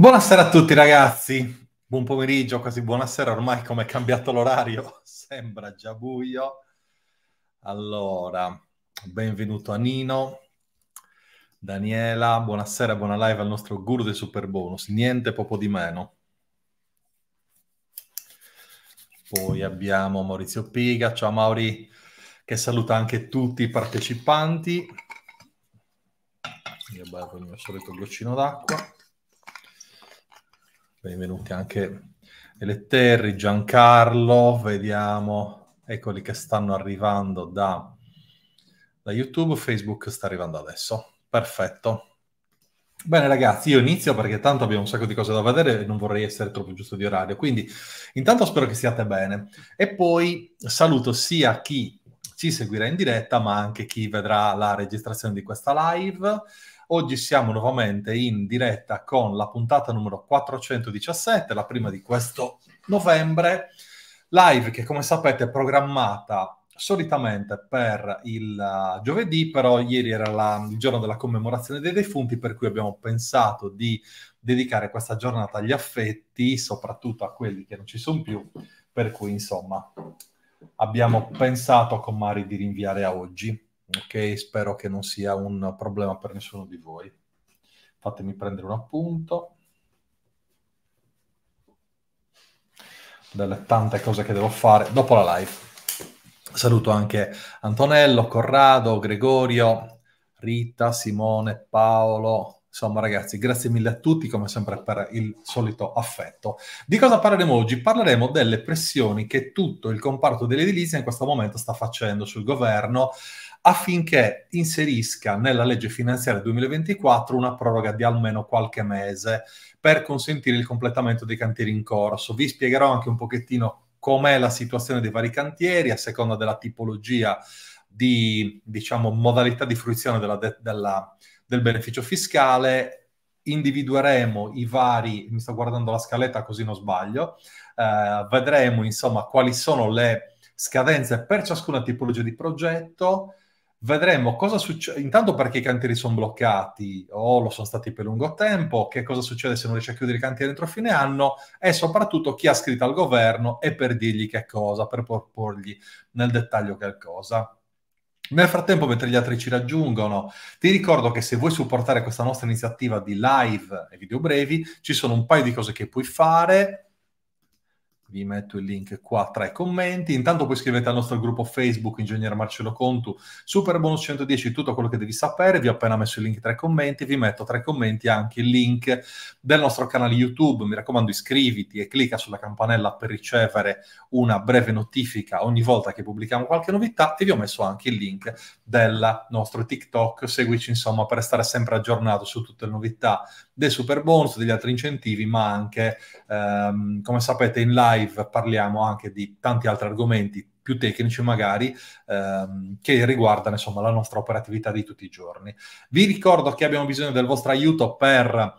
Buonasera a tutti ragazzi, buon pomeriggio, quasi buonasera, ormai come è cambiato l'orario, sembra già buio. Allora, benvenuto a Nino, Daniela, buonasera, buona live al nostro guru del super bonus, niente poco di meno. Poi abbiamo Maurizio Piga, ciao Mauri, che saluta anche tutti i partecipanti. Io bevo il mio solito goccino d'acqua. Benvenuti anche Eletterri, Giancarlo, vediamo, eccoli che stanno arrivando da, da YouTube, Facebook sta arrivando adesso, perfetto. Bene ragazzi, io inizio perché tanto abbiamo un sacco di cose da vedere e non vorrei essere troppo giusto di orario, quindi intanto spero che stiate bene e poi saluto sia chi ci seguirà in diretta ma anche chi vedrà la registrazione di questa live Oggi siamo nuovamente in diretta con la puntata numero 417, la prima di questo novembre, live che come sapete è programmata solitamente per il eh, giovedì, però ieri era la, il giorno della commemorazione dei defunti, per cui abbiamo pensato di dedicare questa giornata agli affetti, soprattutto a quelli che non ci sono più, per cui insomma abbiamo pensato con Mari di rinviare a oggi ok? Spero che non sia un problema per nessuno di voi. Fatemi prendere un appunto. Delle tante cose che devo fare dopo la live. Saluto anche Antonello, Corrado, Gregorio, Rita, Simone, Paolo. Insomma, ragazzi, grazie mille a tutti, come sempre, per il solito affetto. Di cosa parleremo oggi? Parleremo delle pressioni che tutto il comparto dell'edilizia in questo momento sta facendo sul governo affinché inserisca nella legge finanziaria 2024 una proroga di almeno qualche mese per consentire il completamento dei cantieri in corso. Vi spiegherò anche un pochettino com'è la situazione dei vari cantieri a seconda della tipologia di diciamo, modalità di fruizione della de- della, del beneficio fiscale individueremo i vari, mi sto guardando la scaletta così non sbaglio, eh, vedremo insomma quali sono le scadenze per ciascuna tipologia di progetto, vedremo cosa succede, intanto perché i cantieri sono bloccati o lo sono stati per lungo tempo, che cosa succede se non riesce a chiudere i cantieri entro fine anno e soprattutto chi ha scritto al governo e per dirgli che cosa, per proporgli nel dettaglio che cosa. Nel frattempo, mentre gli altri ci raggiungono, ti ricordo che se vuoi supportare questa nostra iniziativa di live e video brevi, ci sono un paio di cose che puoi fare vi metto il link qua tra i commenti. Intanto poi scrivete al nostro gruppo Facebook Ingegner Marcello Contu, Super Bonus 110, tutto quello che devi sapere. Vi ho appena messo il link tra i commenti, vi metto tra i commenti anche il link del nostro canale YouTube. Mi raccomando, iscriviti e clicca sulla campanella per ricevere una breve notifica ogni volta che pubblichiamo qualche novità e vi ho messo anche il link del nostro TikTok. Seguici insomma per stare sempre aggiornato su tutte le novità del Super Bonus, degli altri incentivi, ma anche ehm, come sapete in live live parliamo anche di tanti altri argomenti più tecnici magari ehm, che riguardano insomma la nostra operatività di tutti i giorni. Vi ricordo che abbiamo bisogno del vostro aiuto per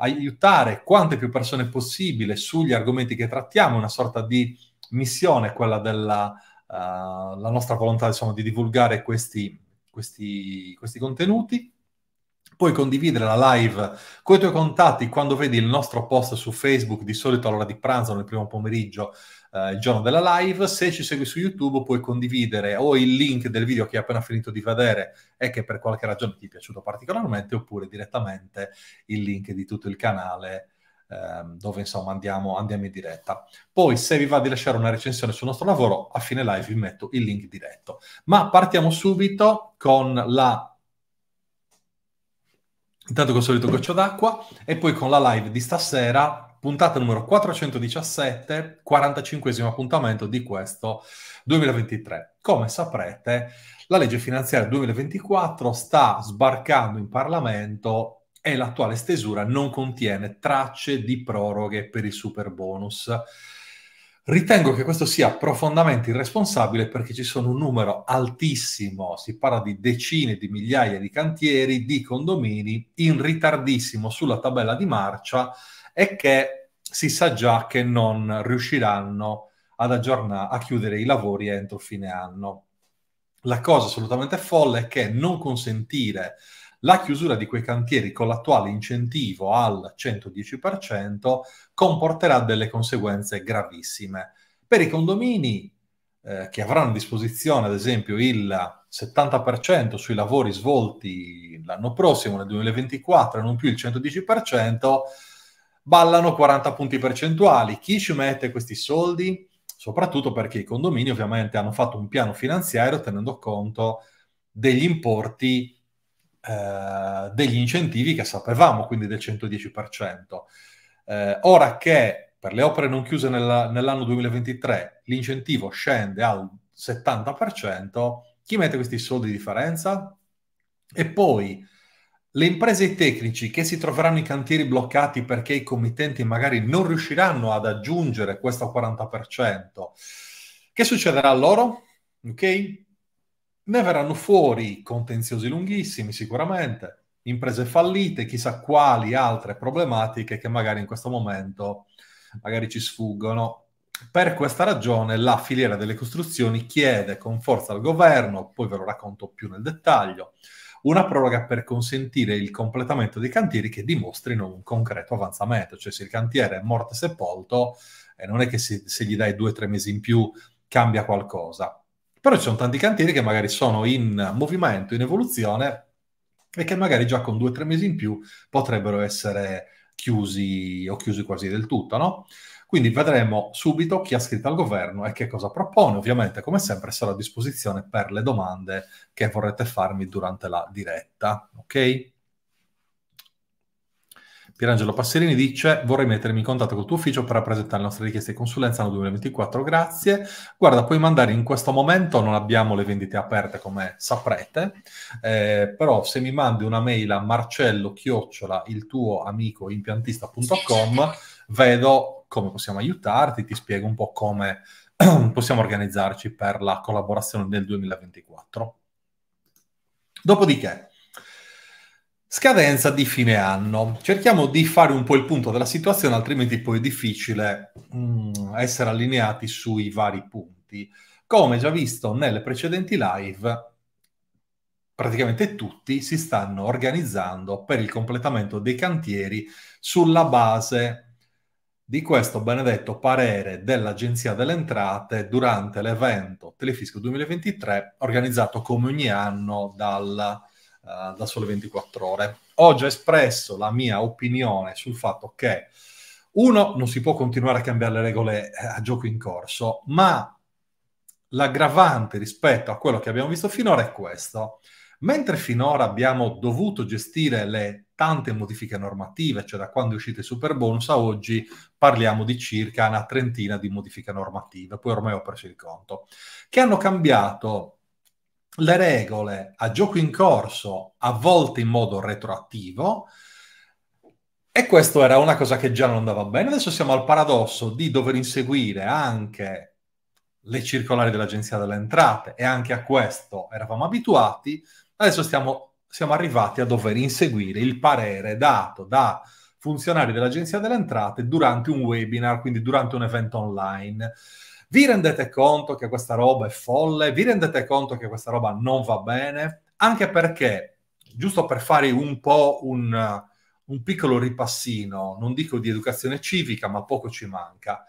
aiutare quante più persone possibile sugli argomenti che trattiamo, una sorta di missione quella della uh, nostra volontà insomma di divulgare questi, questi, questi contenuti Puoi condividere la live con i tuoi contatti quando vedi il nostro post su Facebook, di solito all'ora di pranzo, nel primo pomeriggio, eh, il giorno della live. Se ci segui su YouTube puoi condividere o il link del video che hai appena finito di vedere e che per qualche ragione ti è piaciuto particolarmente, oppure direttamente il link di tutto il canale ehm, dove insomma andiamo, andiamo, in diretta. Poi se vi va di lasciare una recensione sul nostro lavoro, a fine live vi metto il link diretto. Ma partiamo subito con la Intanto col solito goccio d'acqua e poi con la live di stasera, puntata numero 417, 45 appuntamento di questo 2023. Come saprete, la legge finanziaria 2024 sta sbarcando in Parlamento e l'attuale stesura non contiene tracce di proroghe per il super bonus Ritengo che questo sia profondamente irresponsabile perché ci sono un numero altissimo, si parla di decine di migliaia di cantieri, di condomini in ritardissimo sulla tabella di marcia e che si sa già che non riusciranno ad aggiornare, a chiudere i lavori entro fine anno. La cosa assolutamente folle è che non consentire la chiusura di quei cantieri con l'attuale incentivo al 110% comporterà delle conseguenze gravissime. Per i condomini eh, che avranno a disposizione, ad esempio, il 70% sui lavori svolti l'anno prossimo, nel 2024, e non più il 110%, ballano 40 punti percentuali. Chi ci mette questi soldi? Soprattutto perché i condomini ovviamente hanno fatto un piano finanziario tenendo conto degli importi eh, degli incentivi che sapevamo, quindi del 110%. Eh, ora che per le opere non chiuse nella, nell'anno 2023 l'incentivo scende al 70%, chi mette questi soldi di differenza? E poi le imprese e i tecnici che si troveranno i cantieri bloccati perché i committenti magari non riusciranno ad aggiungere questo 40%, che succederà a loro? Ok? Ne verranno fuori contenziosi lunghissimi sicuramente, imprese fallite, chissà quali altre problematiche che magari in questo momento magari ci sfuggono. Per questa ragione la filiera delle costruzioni chiede con forza al governo, poi ve lo racconto più nel dettaglio, una proroga per consentire il completamento dei cantieri che dimostrino un concreto avanzamento, cioè se il cantiere è morto e sepolto, e eh, non è che se, se gli dai due o tre mesi in più cambia qualcosa. Però ci sono tanti cantieri che magari sono in movimento, in evoluzione e che magari già con due o tre mesi in più potrebbero essere chiusi o chiusi quasi del tutto, no? Quindi vedremo subito chi ha scritto al governo e che cosa propone. Ovviamente, come sempre, sarò a disposizione per le domande che vorrete farmi durante la diretta, ok? Pierangelo Passerini dice vorrei mettermi in contatto col tuo ufficio per rappresentare le nostre richieste di consulenza nel 2024, grazie. Guarda, puoi mandare in questo momento, non abbiamo le vendite aperte come saprete, eh, però se mi mandi una mail a marcello chiocciola il tuo amico impiantista.com vedo come possiamo aiutarti, ti spiego un po' come possiamo organizzarci per la collaborazione nel 2024. Dopodiché, Scadenza di fine anno. Cerchiamo di fare un po' il punto della situazione, altrimenti poi è difficile mh, mm, essere allineati sui vari punti. Come già visto nelle precedenti live, praticamente tutti si stanno organizzando per il completamento dei cantieri sulla base di questo benedetto parere dell'Agenzia delle Entrate durante l'evento Telefisco 2023 organizzato come ogni anno dalla eh, da sole 24 ore. Ho già espresso la mia opinione sul fatto che, uno, non si può continuare a cambiare le regole eh, a gioco in corso, ma l'aggravante rispetto a quello che abbiamo visto finora è questo. Mentre finora abbiamo dovuto gestire le tante modifiche normative, cioè da quando è uscito il super bonus a oggi parliamo di circa una trentina di modifiche normative, poi ormai ho perso il conto, che hanno cambiato le regole a gioco in corso, a volte in modo retroattivo. E questo era una cosa che già non andava bene. Adesso siamo al paradosso di dover inseguire anche le circolari dell'Agenzia delle Entrate e anche a questo eravamo abituati. Adesso stiamo, siamo arrivati a dover inseguire il parere dato da funzionari dell'Agenzia delle Entrate durante un webinar, quindi durante un evento online. Vi rendete conto che questa roba è folle? Vi rendete conto che questa roba non va bene? Anche perché, giusto per fare un po' un, un piccolo ripassino, non dico di educazione civica, ma poco ci manca.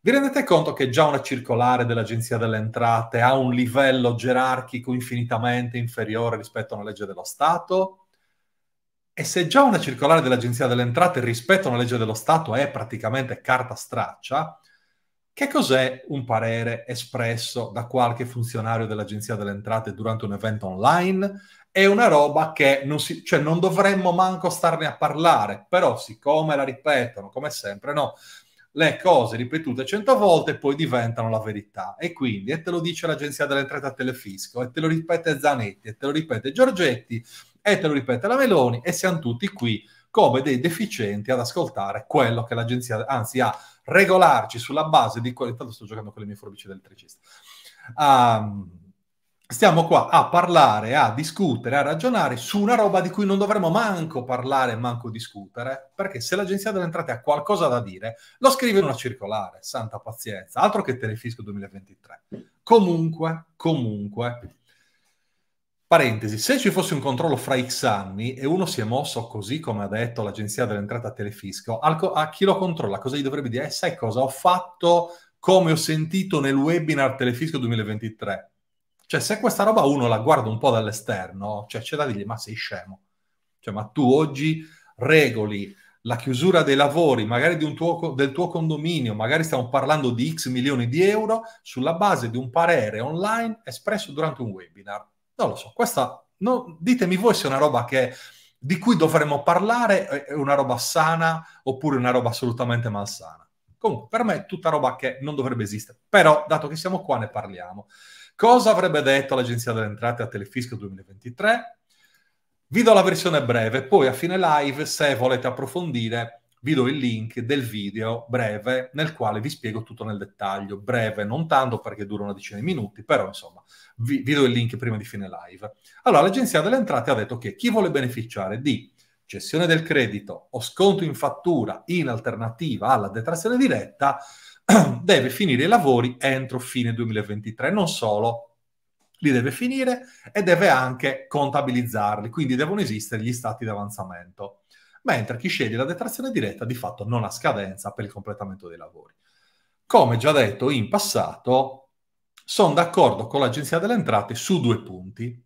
Vi rendete conto che già una circolare dell'Agenzia delle Entrate ha un livello gerarchico infinitamente inferiore rispetto a una legge dello Stato? E se già una circolare dell'Agenzia delle Entrate rispetto a una legge dello Stato è praticamente carta straccia, che cos'è un parere espresso da qualche funzionario dell'Agenzia delle Entrate durante un evento online? È una roba che non, si, cioè non dovremmo manco starne a parlare, però siccome la ripetono, come sempre, no, le cose ripetute cento volte poi diventano la verità. E quindi, e te lo dice l'Agenzia delle Entrate a Telefisco, e te lo ripete Zanetti, e te lo ripete Giorgetti, e te lo ripete la Meloni, e siamo tutti qui come dei deficienti ad ascoltare quello che l'agenzia, anzi a regolarci sulla base di quello, intanto sto giocando con le mie forbici d'elettricista, um, ehm, stiamo qua a parlare, a discutere, a ragionare su una roba di cui non dovremmo manco parlare, manco discutere, perché se l'agenzia delle entrate ha qualcosa da dire, lo scrive in una circolare, santa pazienza, altro che Telefisco 2023. Comunque, comunque, Parentesi, se ci fosse un controllo fra X anni e uno si è mosso così come ha detto l'agenzia dell'entrata a Telefisco, a chi lo controlla cosa gli dovrebbe dire? Eh, sai cosa ho fatto come ho sentito nel webinar Telefisco 2023? Cioè, se questa roba uno la guarda un po' dall'esterno, cioè c'è da dirgli, ma sei scemo. Cioè, ma tu oggi regoli la chiusura dei lavori, magari tuo, del tuo condominio, magari stiamo parlando di X milioni di euro, sulla base di un parere online espresso durante un webinar non lo so, questa... No, ditemi voi se è una roba che, di cui dovremmo parlare è una roba sana oppure una roba assolutamente malsana. Comunque, per me è tutta roba che non dovrebbe esistere. Però, dato che siamo qua, ne parliamo. Cosa avrebbe detto l'Agenzia delle Entrate a Telefisco 2023? Vi do la versione breve, poi a fine live, se volete approfondire, vi do il link del video breve nel quale vi spiego tutto nel dettaglio. Breve non tanto perché dura una decina di minuti, però insomma vi, vi do il link prima di fine live. Allora, l'Agenzia delle Entrate ha detto che chi vuole beneficiare di cessione del credito o sconto in fattura in alternativa alla detrazione diretta deve finire i lavori entro fine 2023, non solo li deve finire e deve anche contabilizzarli, quindi devono esistere gli stati di avanzamento, mentre chi sceglie la detrazione diretta di fatto non ha scadenza per il completamento dei lavori. Come già detto in passato, sono d'accordo con l'Agenzia delle Entrate su due punti.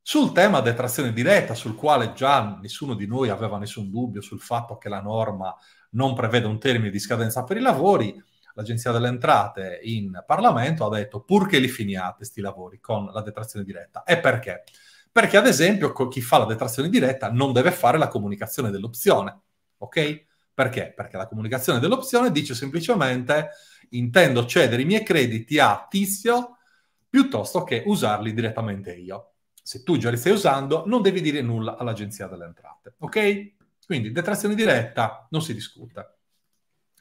Sul tema detrazione diretta, sul quale già nessuno di noi aveva nessun dubbio sul fatto che la norma non prevede un termine di scadenza per i lavori, l'Agenzia delle Entrate in Parlamento ha detto purché li finiate questi lavori con la detrazione diretta. E perché? Perché ad esempio chi fa la detrazione diretta non deve fare la comunicazione dell'opzione, ok? Perché? Perché la comunicazione dell'opzione dice semplicemente intendo cedere i miei crediti a Tizio piuttosto che usarli direttamente io. Se tu già li stai usando, non devi dire nulla all'agenzia delle entrate, ok? Quindi detrazione diretta non si discute.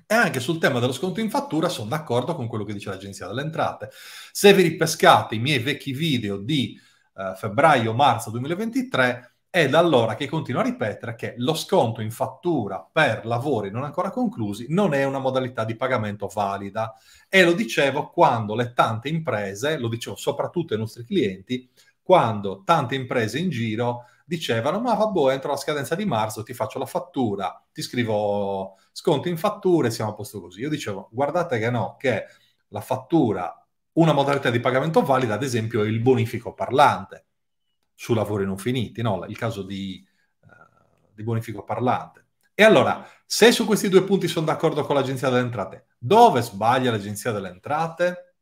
E anche sul tema dello sconto in fattura sono d'accordo con quello che dice l'agenzia delle entrate. Se vi ripescate i miei vecchi video di eh, febbraio-marzo 2023, è da allora che continuo a ripetere che lo sconto in fattura per lavori non ancora conclusi non è una modalità di pagamento valida e lo dicevo quando le tante imprese, lo dicevo soprattutto ai nostri clienti, quando tante imprese in giro dicevano ma vabbè boh, entro la scadenza di marzo ti faccio la fattura, ti scrivo sconto in fattura e siamo a posto così. Io dicevo guardate che no, che la fattura, una modalità di pagamento valida ad esempio è il bonifico parlante su lavori non finiti, no? il caso di, uh, di Bonifico Parlante. E allora, se su questi due punti sono d'accordo con l'Agenzia delle Entrate, dove sbaglia l'Agenzia delle Entrate?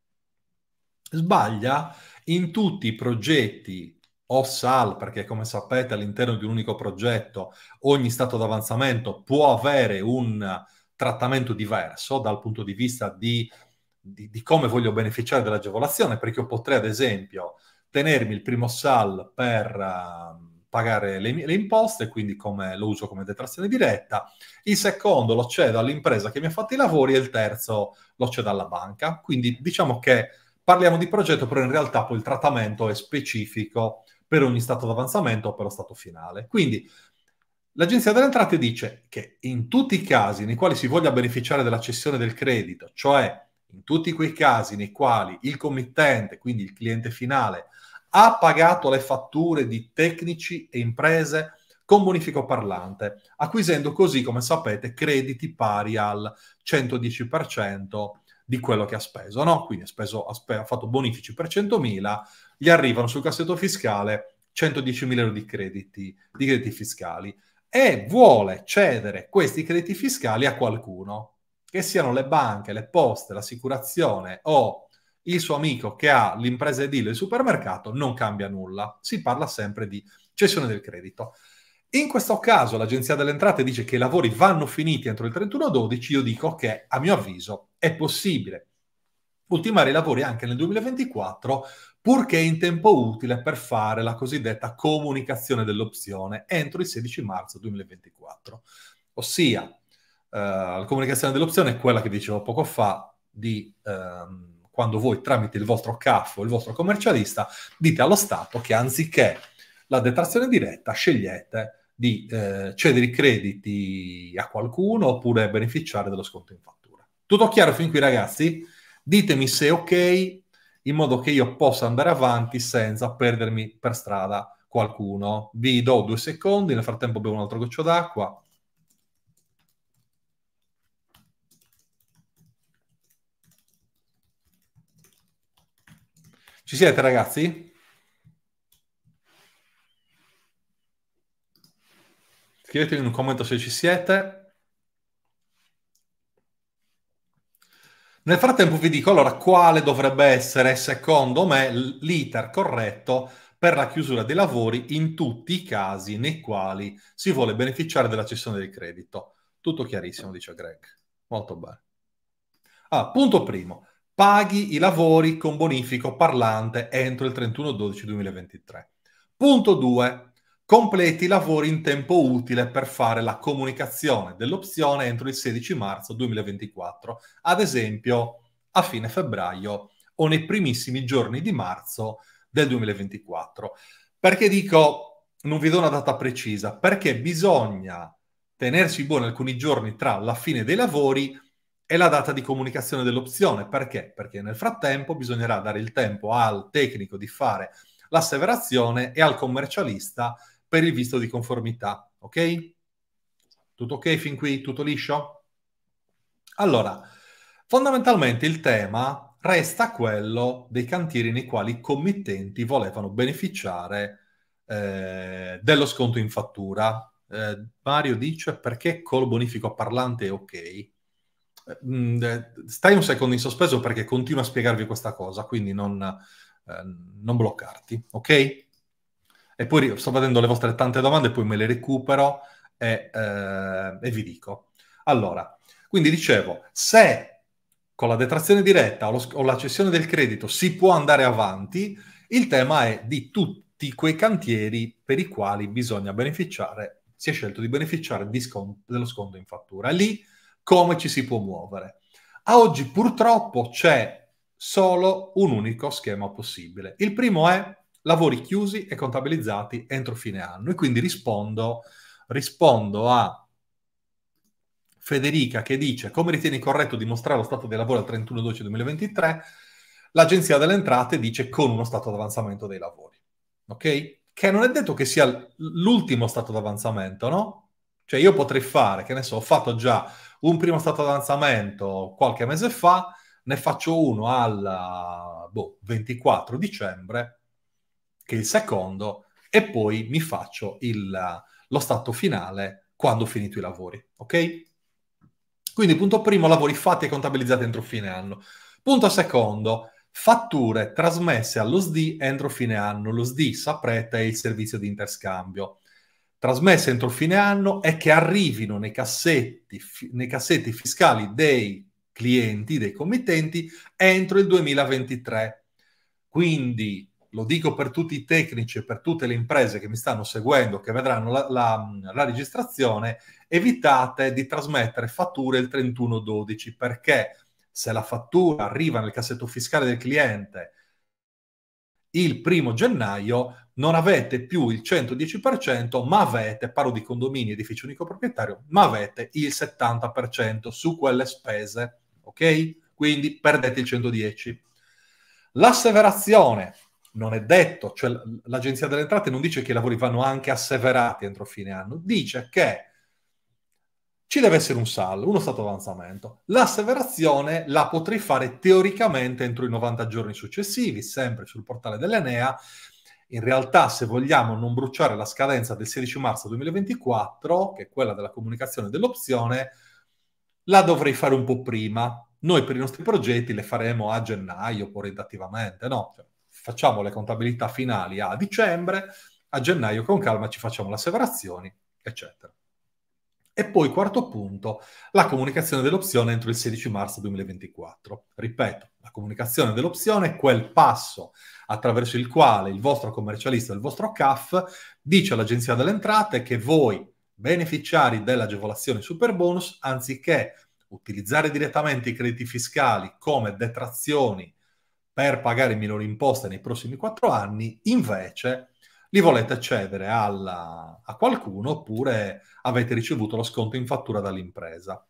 Sbaglia in tutti i progetti o SAL, perché come sapete all'interno di un unico progetto ogni stato d'avanzamento può avere un trattamento diverso dal punto di vista di, di, di come voglio beneficiare dell'agevolazione, perché io potrei ad esempio tenermi il primo SAL per ehm, pagare le, le, imposte, quindi come, lo uso come detrazione diretta, il secondo lo cedo all'impresa che mi ha fatto i lavori e il terzo lo cedo alla banca. Quindi diciamo che parliamo di progetto, però in realtà poi il trattamento è specifico per ogni stato d'avanzamento o per lo stato finale. Quindi l'Agenzia delle Entrate dice che in tutti i casi nei quali si voglia beneficiare della cessione del credito, cioè in tutti quei casi nei quali il committente, quindi il cliente finale, ha pagato le fatture di tecnici e imprese con bonifico parlante, acquisendo così, come sapete, crediti pari al 110% di quello che ha speso. No? Quindi ha, speso, ha, spe- ha fatto bonifici per 100.000, gli arrivano sul cassetto fiscale 110.000 euro di crediti, di crediti fiscali e vuole cedere questi crediti fiscali a qualcuno, che siano le banche, le poste, l'assicurazione o il suo amico che ha l'impresa edile e il supermercato non cambia nulla, si parla sempre di cessione del credito. In questo caso l'Agenzia delle Entrate dice che i lavori vanno finiti entro il 31-12, io dico che a mio avviso è possibile ultimare i lavori anche nel 2024 purché in tempo utile per fare la cosiddetta comunicazione dell'opzione entro il 16 marzo 2024. Ossia, eh, la comunicazione dell'opzione è quella che dicevo poco fa di... Ehm, quando voi tramite il vostro CAF o il vostro commercialista dite allo Stato che anziché la detrazione diretta scegliete di eh, cedere i crediti a qualcuno oppure beneficiare dello sconto in fattura. Tutto chiaro fin qui ragazzi? Ditemi se è ok in modo che io possa andare avanti senza perdermi per strada qualcuno. Vi do due secondi, nel frattempo bevo un altro goccio d'acqua. Ci siete ragazzi? Scrivetemi in un commento se ci siete. Nel frattempo vi dico allora quale dovrebbe essere, secondo me, l'iter corretto per la chiusura dei lavori in tutti i casi nei quali si vuole beneficiare della cessione del credito. Tutto chiarissimo, dice Greg. Molto bene. Ah, punto primo paghi i lavori con bonifico parlante entro il 31-12-2023. Punto 2. Completi i lavori in tempo utile per fare la comunicazione dell'opzione entro il 16 marzo 2024, ad esempio a fine febbraio o nei primissimi giorni di marzo del 2024. Perché dico, non vi do una data precisa, perché bisogna tenersi buoni alcuni giorni tra la fine dei lavori e la data di comunicazione dell'opzione. Perché? Perché nel frattempo bisognerà dare il tempo al tecnico di fare l'asseverazione e al commercialista per il visto di conformità. Ok? Tutto ok fin qui? Tutto liscio? Allora, fondamentalmente il tema resta quello dei cantieri nei quali i committenti volevano beneficiare eh, dello sconto in fattura. Eh, Mario dice perché col bonifico parlante è ok. Mm, eh, stai un secondo in sospeso perché continuo a spiegarvi questa cosa, quindi non, eh, non bloccarti, ok? E poi sto vedendo le vostre tante domande, poi me le recupero e, eh, e vi dico. Allora, quindi dicevo, se con la detrazione diretta o, lo, o la cessione del credito si può andare avanti, il tema è di tutti quei cantieri per i quali bisogna beneficiare, si è scelto di beneficiare di scon- dello sconto in fattura. Lì come ci si può muovere. A oggi purtroppo c'è solo un unico schema possibile. Il primo è lavori chiusi e contabilizzati entro fine anno e quindi rispondo, rispondo a Federica che dice come ritieni corretto dimostrare lo stato dei lavori al 31-12-2023? L'Agenzia delle Entrate dice con uno stato d'avanzamento dei lavori, ok? Che non è detto che sia l'ultimo stato d'avanzamento, no? Cioè io potrei fare, che ne so, ho fatto già un primo stato d'avanzamento qualche mese fa, ne faccio uno al boh, 24 dicembre, che è il secondo, e poi mi faccio il, lo stato finale quando ho finito i lavori, ok? Quindi punto primo, lavori fatti e contabilizzati entro fine anno. Punto secondo, fatture trasmesse allo SD entro fine anno. Lo SD, saprete, è il servizio di interscambio trasmesse entro il fine anno è che arrivino nei cassetti, nei cassetti fiscali dei clienti, dei committenti, entro il 2023. Quindi lo dico per tutti i tecnici e per tutte le imprese che mi stanno seguendo, che vedranno la, la, la registrazione, evitate di trasmettere fatture il 31-12 perché se la fattura arriva nel cassetto fiscale del cliente il primo gennaio non avete più il 110%, ma avete, parlo di condomini, edificio unico proprietario, ma avete il 70% su quelle spese, ok? Quindi perdete il 110. L'asseverazione non è detto, cioè l'Agenzia delle Entrate non dice che i lavori vanno anche asseverati entro fine anno, dice che ci deve essere un SAL, uno stato d'avanzamento. L'asseverazione la potrei fare teoricamente entro i 90 giorni successivi, sempre sul portale dell'Enea. In realtà, se vogliamo non bruciare la scadenza del 16 marzo 2024, che è quella della comunicazione dell'opzione, la dovrei fare un po' prima. Noi per i nostri progetti le faremo a gennaio, poi redattivamente, no? Cioè, facciamo le contabilità finali a dicembre, a gennaio con calma ci facciamo le asseverazioni, eccetera. E poi, quarto punto, la comunicazione dell'opzione entro il 16 marzo 2024. Ripeto, la comunicazione dell'opzione è quel passo attraverso il quale il vostro commercialista, il vostro CAF, dice all'agenzia delle entrate che voi, beneficiari dell'agevolazione super bonus, anziché utilizzare direttamente i crediti fiscali come detrazioni per pagare minori imposte nei prossimi quattro anni, invece li volete cedere alla, a qualcuno oppure avete ricevuto lo sconto in fattura dall'impresa.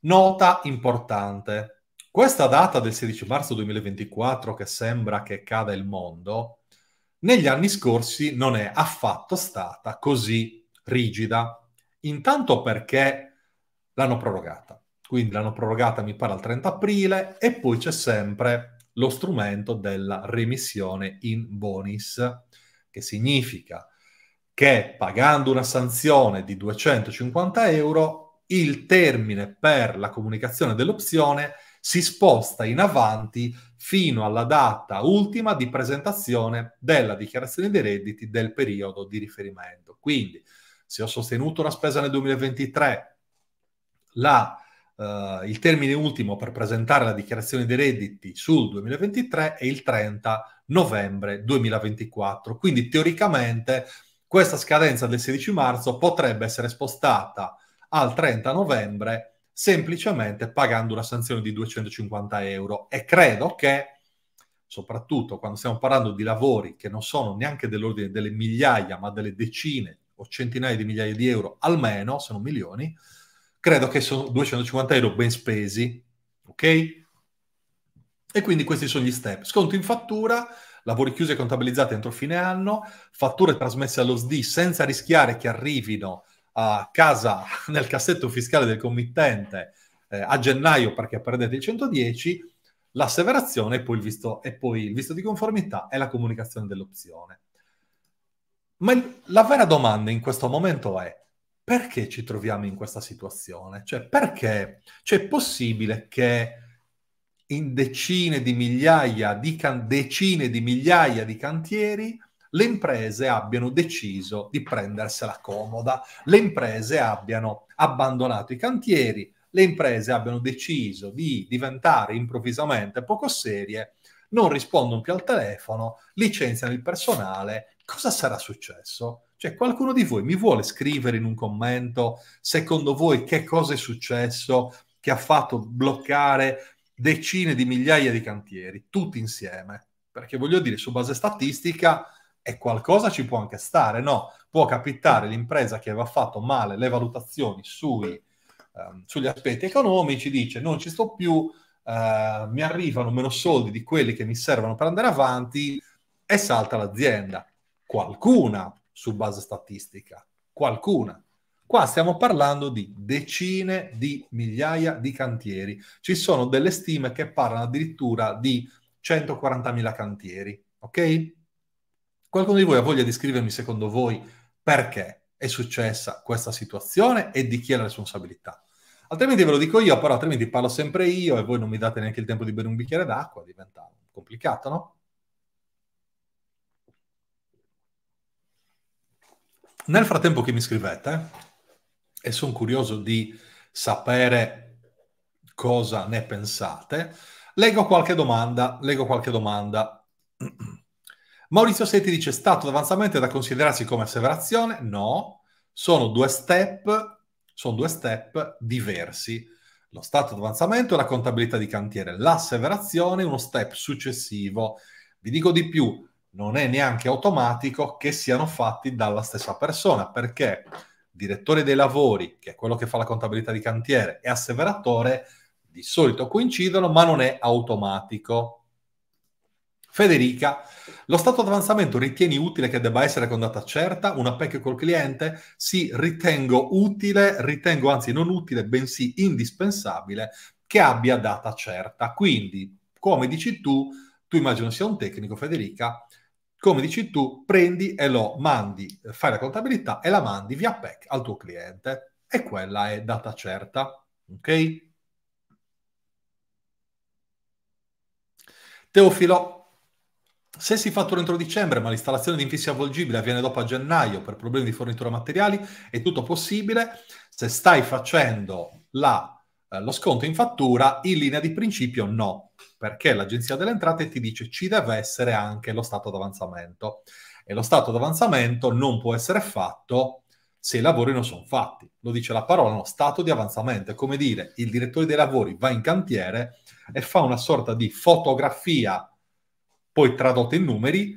Nota importante. Questa data del 16 marzo 2024 che sembra che cada il mondo, negli anni scorsi non è affatto stata così rigida. Intanto perché l'hanno prorogata. Quindi l'hanno prorogata mi pare al 30 aprile e poi c'è sempre lo strumento della remissione in bonus che significa che pagando una sanzione di 250 euro il termine per la comunicazione dell'opzione si sposta in avanti fino alla data ultima di presentazione della dichiarazione dei redditi del periodo di riferimento. Quindi, se ho sostenuto una spesa nel 2023, la eh, il termine ultimo per presentare la dichiarazione dei redditi sul 2023 è il 30 novembre 2024. Quindi teoricamente questa scadenza del 16 marzo potrebbe essere spostata al 30 novembre semplicemente pagando una sanzione di 250 euro e credo che soprattutto quando stiamo parlando di lavori che non sono neanche dell'ordine delle migliaia ma delle decine o centinaia di migliaia di euro almeno se non milioni credo che sono 250 euro ben spesi, ok? E quindi questi sono gli step. Sconto in fattura, lavori chiusi e contabilizzati entro fine anno, fatture trasmesse allo SD senza rischiare che arrivino a casa nel cassetto fiscale del committente eh, a gennaio perché perdete il 110, l'asseverazione e poi il visto, e poi il visto di conformità e la comunicazione dell'opzione. Ma il, la vera domanda in questo momento è perché ci troviamo in questa situazione? Cioè, perché cioè, è possibile che in decine di migliaia di, can- decine di migliaia di cantieri le imprese abbiano deciso di prendersela comoda, le imprese abbiano abbandonato i cantieri, le imprese abbiano deciso di diventare improvvisamente poco serie, non rispondono più al telefono, licenziano il personale. Cosa sarà successo? Cioè, qualcuno di voi mi vuole scrivere in un commento, secondo voi, che cosa è successo che ha fatto bloccare decine di migliaia di cantieri, tutti insieme? Perché voglio dire, su base statistica, è qualcosa ci può anche stare, no? Può capitare l'impresa che aveva fatto male le valutazioni sui, um, sugli aspetti economici, dice non ci sto più, uh, mi arrivano meno soldi di quelli che mi servono per andare avanti e salta l'azienda. Qualcuna su base statistica, qualcuna. Qua stiamo parlando di decine di migliaia di cantieri. Ci sono delle stime che parlano addirittura di 140.000 cantieri, ok? Qualcuno di voi ha voglia di scrivermi secondo voi perché è successa questa situazione e di chi è la responsabilità? Altrimenti ve lo dico io, però altrimenti parlo sempre io e voi non mi date neanche il tempo di bere un bicchiere d'acqua, diventa complicato, no? Nel frattempo che mi scrivete, e sono curioso di sapere cosa ne pensate, leggo qualche domanda, leggo qualche domanda. Maurizio Setti dice, stato d'avanzamento è da considerarsi come asseverazione? No, sono due step, sono due step diversi. Lo stato d'avanzamento è la contabilità di cantiere, l'asseverazione è uno step successivo. Vi dico di più, non è neanche automatico che siano fatti dalla stessa persona, perché direttore dei lavori, che è quello che fa la contabilità di cantiere, e asseveratore di solito coincidono, ma non è automatico. Federica, lo stato d'avanzamento ritieni utile che debba essere con data certa, una PEC col cliente? Sì, ritengo utile, ritengo anzi non utile, bensì indispensabile che abbia data certa. Quindi, come dici tu, tu immagino sia un tecnico, Federica, come dici tu, prendi e lo mandi, fai la contabilità e la mandi via PEC al tuo cliente e quella è data certa, ok? Teofilo, se si fattura entro dicembre ma l'installazione di infissi avvolgibili avviene dopo a gennaio per problemi di fornitura materiali, è tutto possibile. Se stai facendo la, eh, lo sconto in fattura, in linea di principio no perché l'agenzia delle entrate ti dice ci deve essere anche lo stato d'avanzamento e lo stato d'avanzamento non può essere fatto se i lavori non sono fatti. Lo dice la parola, no, stato di avanzamento. È come dire, il direttore dei lavori va in cantiere e fa una sorta di fotografia, poi tradotta in numeri,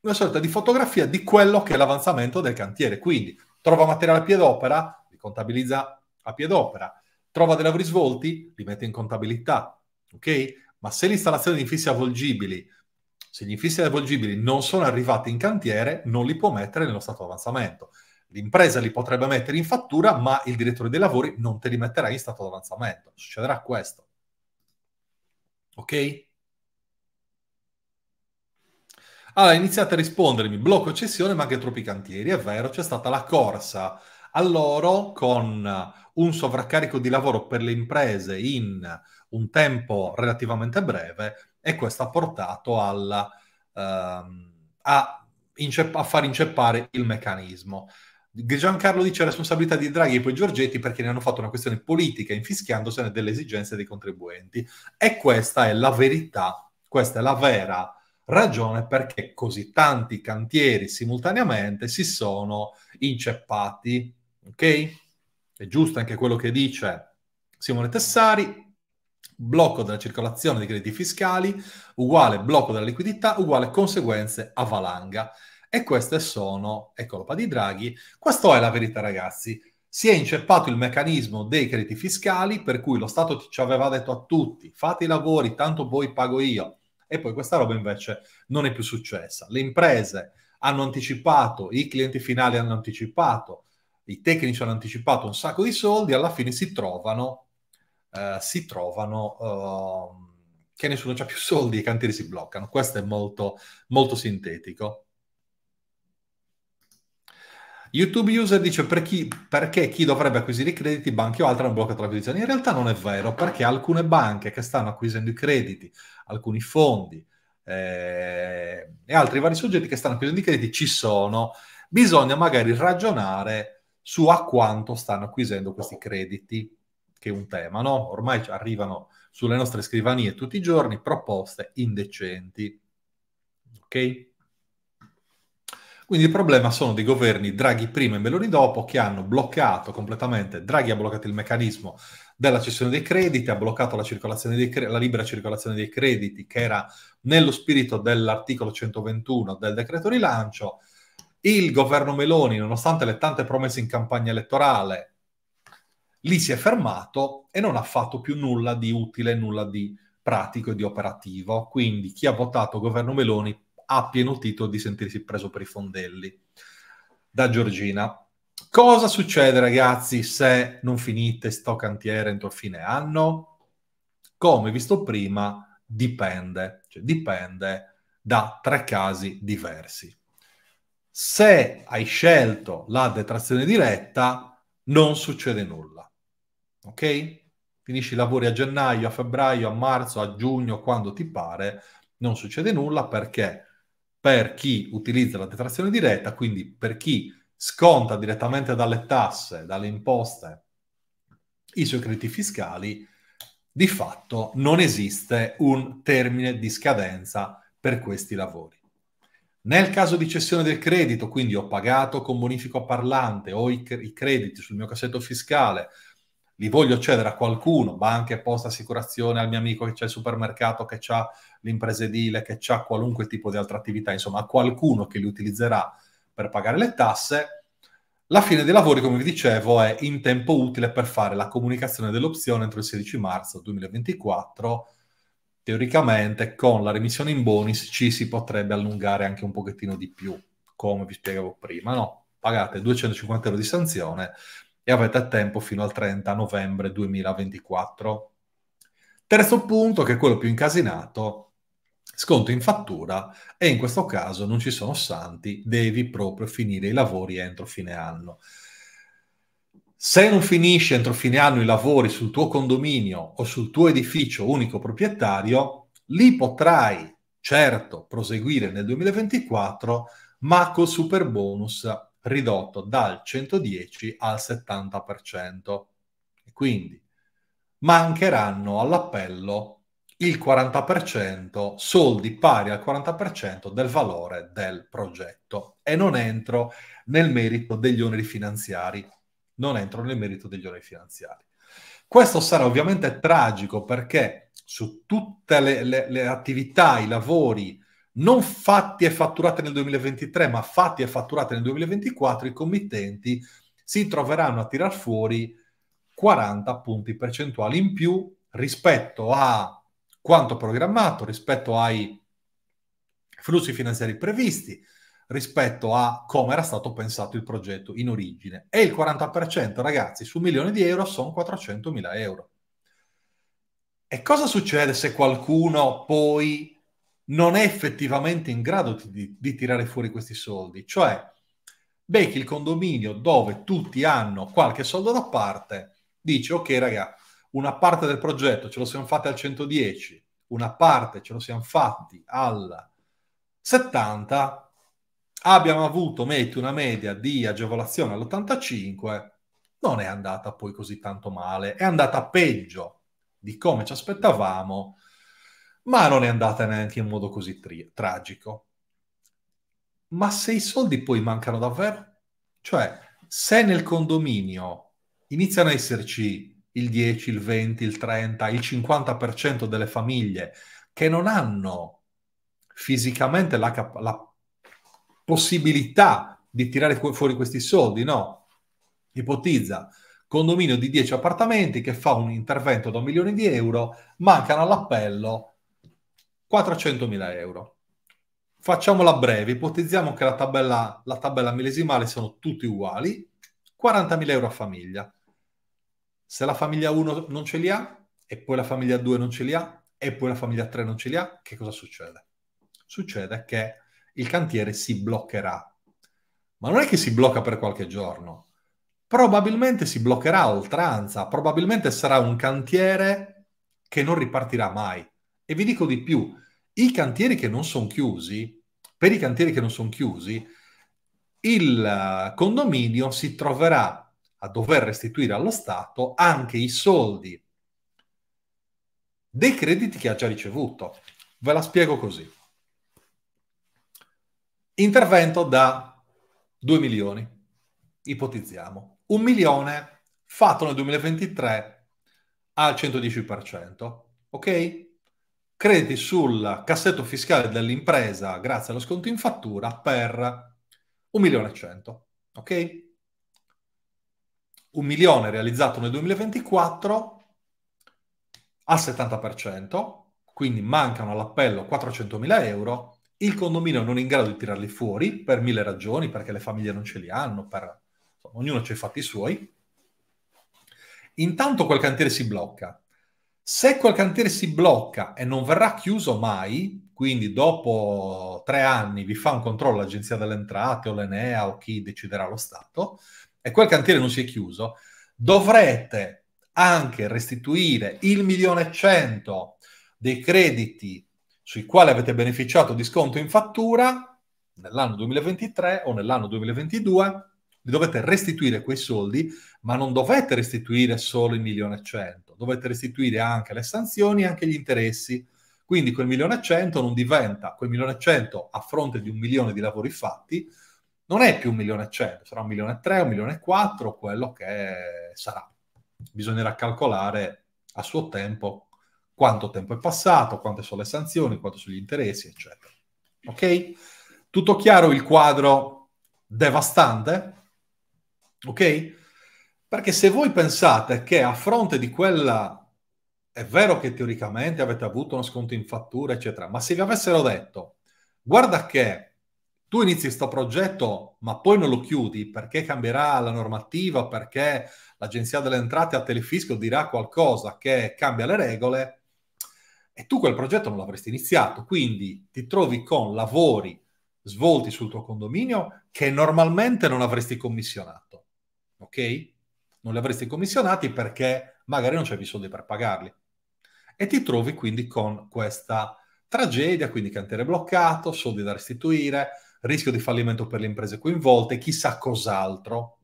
una sorta di fotografia di quello che è l'avanzamento del cantiere. Quindi trova materiale a piedopera, li contabilizza a piedopera, trova dei lavori svolti, li mette in contabilità, ok? Ma se l'installazione di infissi avvolgibili, se gli infissi avvolgibili non sono arrivati in cantiere, non li può mettere nello stato d'avanzamento. L'impresa li potrebbe mettere in fattura, ma il direttore dei lavori non te li metterà in stato d'avanzamento. Succederà questo. Ok? Allora, iniziate a rispondermi, blocco cessione, ma anche troppi cantieri. È vero, c'è stata la corsa a loro con un sovraccarico di lavoro per le imprese in un tempo relativamente breve e questo ha portato alla, ehm, a, incepp- a, far inceppare il meccanismo. Giancarlo dice responsabilità di Draghi e poi Giorgetti perché ne hanno fatto una questione politica infischiandosene delle esigenze dei contribuenti. E questa è la verità, questa è la vera ragione perché così tanti cantieri simultaneamente si sono inceppati. Ok? È giusto anche quello che dice Simone Tessari, blocco della circolazione dei crediti fiscali, uguale blocco della liquidità, uguale conseguenze a valanga. E queste sono, ecco colpa di Draghi, questa è la verità ragazzi, si è inceppato il meccanismo dei crediti fiscali per cui lo Stato ci aveva detto a tutti fate i lavori, tanto poi pago io. E poi questa roba invece non è più successa. Le imprese hanno anticipato, i clienti finali hanno anticipato, i tecnici hanno anticipato un sacco di soldi, alla fine si trovano eh, si trovano eh, che nessuno ha più soldi, e i cantieri si bloccano. Questo è molto, molto sintetico. YouTube user dice per chi, perché chi dovrebbe acquisire i crediti, banche o altre hanno bloccato l'acquisizione. In realtà non è vero, perché alcune banche che stanno acquisendo i crediti, alcuni fondi eh, e altri vari soggetti che stanno acquisendo i crediti ci sono. Bisogna magari ragionare su a quanto stanno acquisendo questi crediti che un tema, no? Ormai arrivano sulle nostre scrivanie tutti i giorni proposte indecenti. Ok? Quindi il problema sono dei governi Draghi prima e Meloni dopo che hanno bloccato completamente, Draghi ha bloccato il meccanismo della cessione dei crediti, ha bloccato la, dei cre- la libera circolazione dei crediti che era nello spirito dell'articolo 121 del decreto rilancio. Il governo Meloni, nonostante le tante promesse in campagna elettorale, lì si è fermato e non ha fatto più nulla di utile, nulla di pratico e di operativo. Quindi chi ha votato governo Meloni ha pieno titolo di sentirsi preso per i fondelli. Da Giorgina. Cosa succede ragazzi se non finite sto cantiere entro fine anno? Come visto prima, dipende, cioè dipende da tre casi diversi. Se hai scelto la detrazione diretta, non succede nulla ok? Finisci i lavori a gennaio, a febbraio, a marzo, a giugno, quando ti pare, non succede nulla perché per chi utilizza la detrazione diretta, quindi per chi sconta direttamente dalle tasse, dalle imposte, i suoi crediti fiscali, di fatto non esiste un termine di scadenza per questi lavori. Nel caso di cessione del credito, quindi ho pagato con bonifico parlante, ho i, crediti sul mio cassetto fiscale, li voglio cedere a qualcuno, banche, posta, assicurazione, al mio amico che c'è il supermercato, che ha l'impresa edile, che ha qualunque tipo di altra attività, insomma a qualcuno che li utilizzerà per pagare le tasse. La fine dei lavori, come vi dicevo, è in tempo utile per fare la comunicazione dell'opzione entro il 16 marzo 2024. Teoricamente con la remissione in bonus ci si potrebbe allungare anche un pochettino di più, come vi spiegavo prima, no? Pagate 250 euro di sanzione, e avete tempo fino al 30 novembre 2024. Terzo punto, che è quello più incasinato, sconto in fattura e in questo caso non ci sono santi, devi proprio finire i lavori entro fine anno. Se non finisci entro fine anno i lavori sul tuo condominio o sul tuo edificio unico proprietario, li potrai certo proseguire nel 2024, ma col super bonus ridotto dal 110 al 70%. Quindi mancheranno all'appello il 40%, soldi pari al 40% del valore del progetto. E non entro nel merito degli oneri finanziari. Non entro nel merito degli oneri finanziari. Questo sarà ovviamente tragico perché su tutte le, le, le attività, i lavori, non fatti e fatturati nel 2023, ma fatti e fatturati nel 2024, i committenti si troveranno a tirar fuori 40 punti percentuali in più rispetto a quanto programmato, rispetto ai flussi finanziari previsti, rispetto a come era stato pensato il progetto in origine. E il 40%, ragazzi, su un milione di euro sono 400 mila euro. E cosa succede se qualcuno poi non è effettivamente in grado di, di tirare fuori questi soldi. Cioè, becchi il condominio dove tutti hanno qualche soldo da parte, dici ok raga, una parte del progetto ce lo siamo fatti al 110, una parte ce lo siamo fatti al 70, abbiamo avuto, metti una media di agevolazione all'85, non è andata poi così tanto male, è andata peggio di come ci aspettavamo ma non è andata neanche in modo così tri- tragico. Ma se i soldi poi mancano davvero? Cioè, se nel condominio iniziano a esserci il 10, il 20, il 30, il 50% delle famiglie che non hanno fisicamente la, cap- la possibilità di tirare fu- fuori questi soldi, no? Ipotizza condominio di 10 appartamenti che fa un intervento da un milione di euro, mancano all'appello 400.000 euro. Facciamola breve, ipotizziamo che la tabella, la tabella millesimale sono tutti uguali, 40.000 euro a famiglia. Se la famiglia 1 non ce li ha, e poi la famiglia 2 non ce li ha, e poi la famiglia 3 non ce li ha, che cosa succede? Succede che il cantiere si bloccherà. Ma non è che si blocca per qualche giorno, probabilmente si bloccherà a oltranza, probabilmente sarà un cantiere che non ripartirà mai. E vi dico di più, i cantieri che non sono chiusi, per i cantieri che non sono chiusi, il eh, condominio si troverà a dover restituire allo Stato anche i soldi dei crediti che ha già ricevuto. Ve la spiego così. Intervento da 2 milioni, ipotizziamo. Un milione fatto nel 2023 al 110%, ok? crediti sul cassetto fiscale dell'impresa grazie allo sconto in fattura per 1 milione e 100, ok? Un milione realizzato nel 2024 al 70%, quindi mancano all'appello 400.000 euro, il condominio non è in grado di tirarli fuori per mille ragioni, perché le famiglie non ce li hanno, per... ognuno ha i fatti suoi. Intanto quel cantiere si blocca, se quel cantiere si blocca e non verrà chiuso mai, quindi dopo tre anni vi fa un controllo l'Agenzia delle Entrate o l'Enea o chi deciderà lo Stato, e quel cantiere non si è chiuso, dovrete anche restituire il milione e cento dei crediti sui quali avete beneficiato di sconto in fattura nell'anno 2023 o nell'anno 2022, li dovete restituire quei soldi, ma non dovete restituire solo il milione e cento 100, dovete restituire anche le sanzioni e anche gli interessi. Quindi quel milione e cento non diventa, quel milione e cento a fronte di un milione di lavori fatti, non è più un milione e cento, sarà un milione e tre, un milione e quattro, quello che sarà. Bisognerà calcolare a suo tempo quanto tempo è passato, quante sono le sanzioni, quanto sono gli interessi, eccetera. Ok? Tutto chiaro il quadro devastante? Ok? Perché se voi pensate che a fronte di quella... È vero che teoricamente avete avuto uno sconto in fattura, eccetera, ma se vi avessero detto, guarda che tu inizi questo progetto ma poi non lo chiudi perché cambierà la normativa, perché l'Agenzia delle Entrate a Telefisco dirà qualcosa che cambia le regole, e tu quel progetto non l'avresti iniziato, quindi ti trovi con lavori svolti sul tuo condominio che normalmente non avresti commissionato. Ok? non li avresti commissionati perché magari non c'è i soldi per pagarli. E ti trovi quindi con questa tragedia, quindi cantiere bloccato, soldi da restituire, rischio di fallimento per le imprese coinvolte, chissà cos'altro.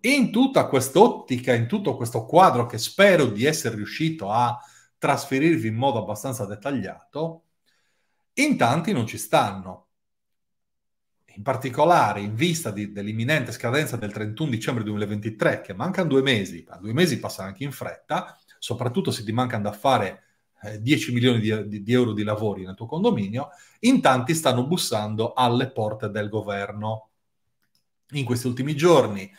In tutta quest'ottica, in tutto questo quadro che spero di essere riuscito a trasferirvi in modo abbastanza dettagliato, in tanti non ci stanno, in particolare in vista di, dell'imminente scadenza del 31 dicembre 2023, che mancano due mesi, a due mesi passa anche in fretta, soprattutto se ti mancano da fare eh, 10 milioni di, di, di, euro di lavori nel tuo condominio, in tanti stanno bussando alle porte del governo. In questi ultimi giorni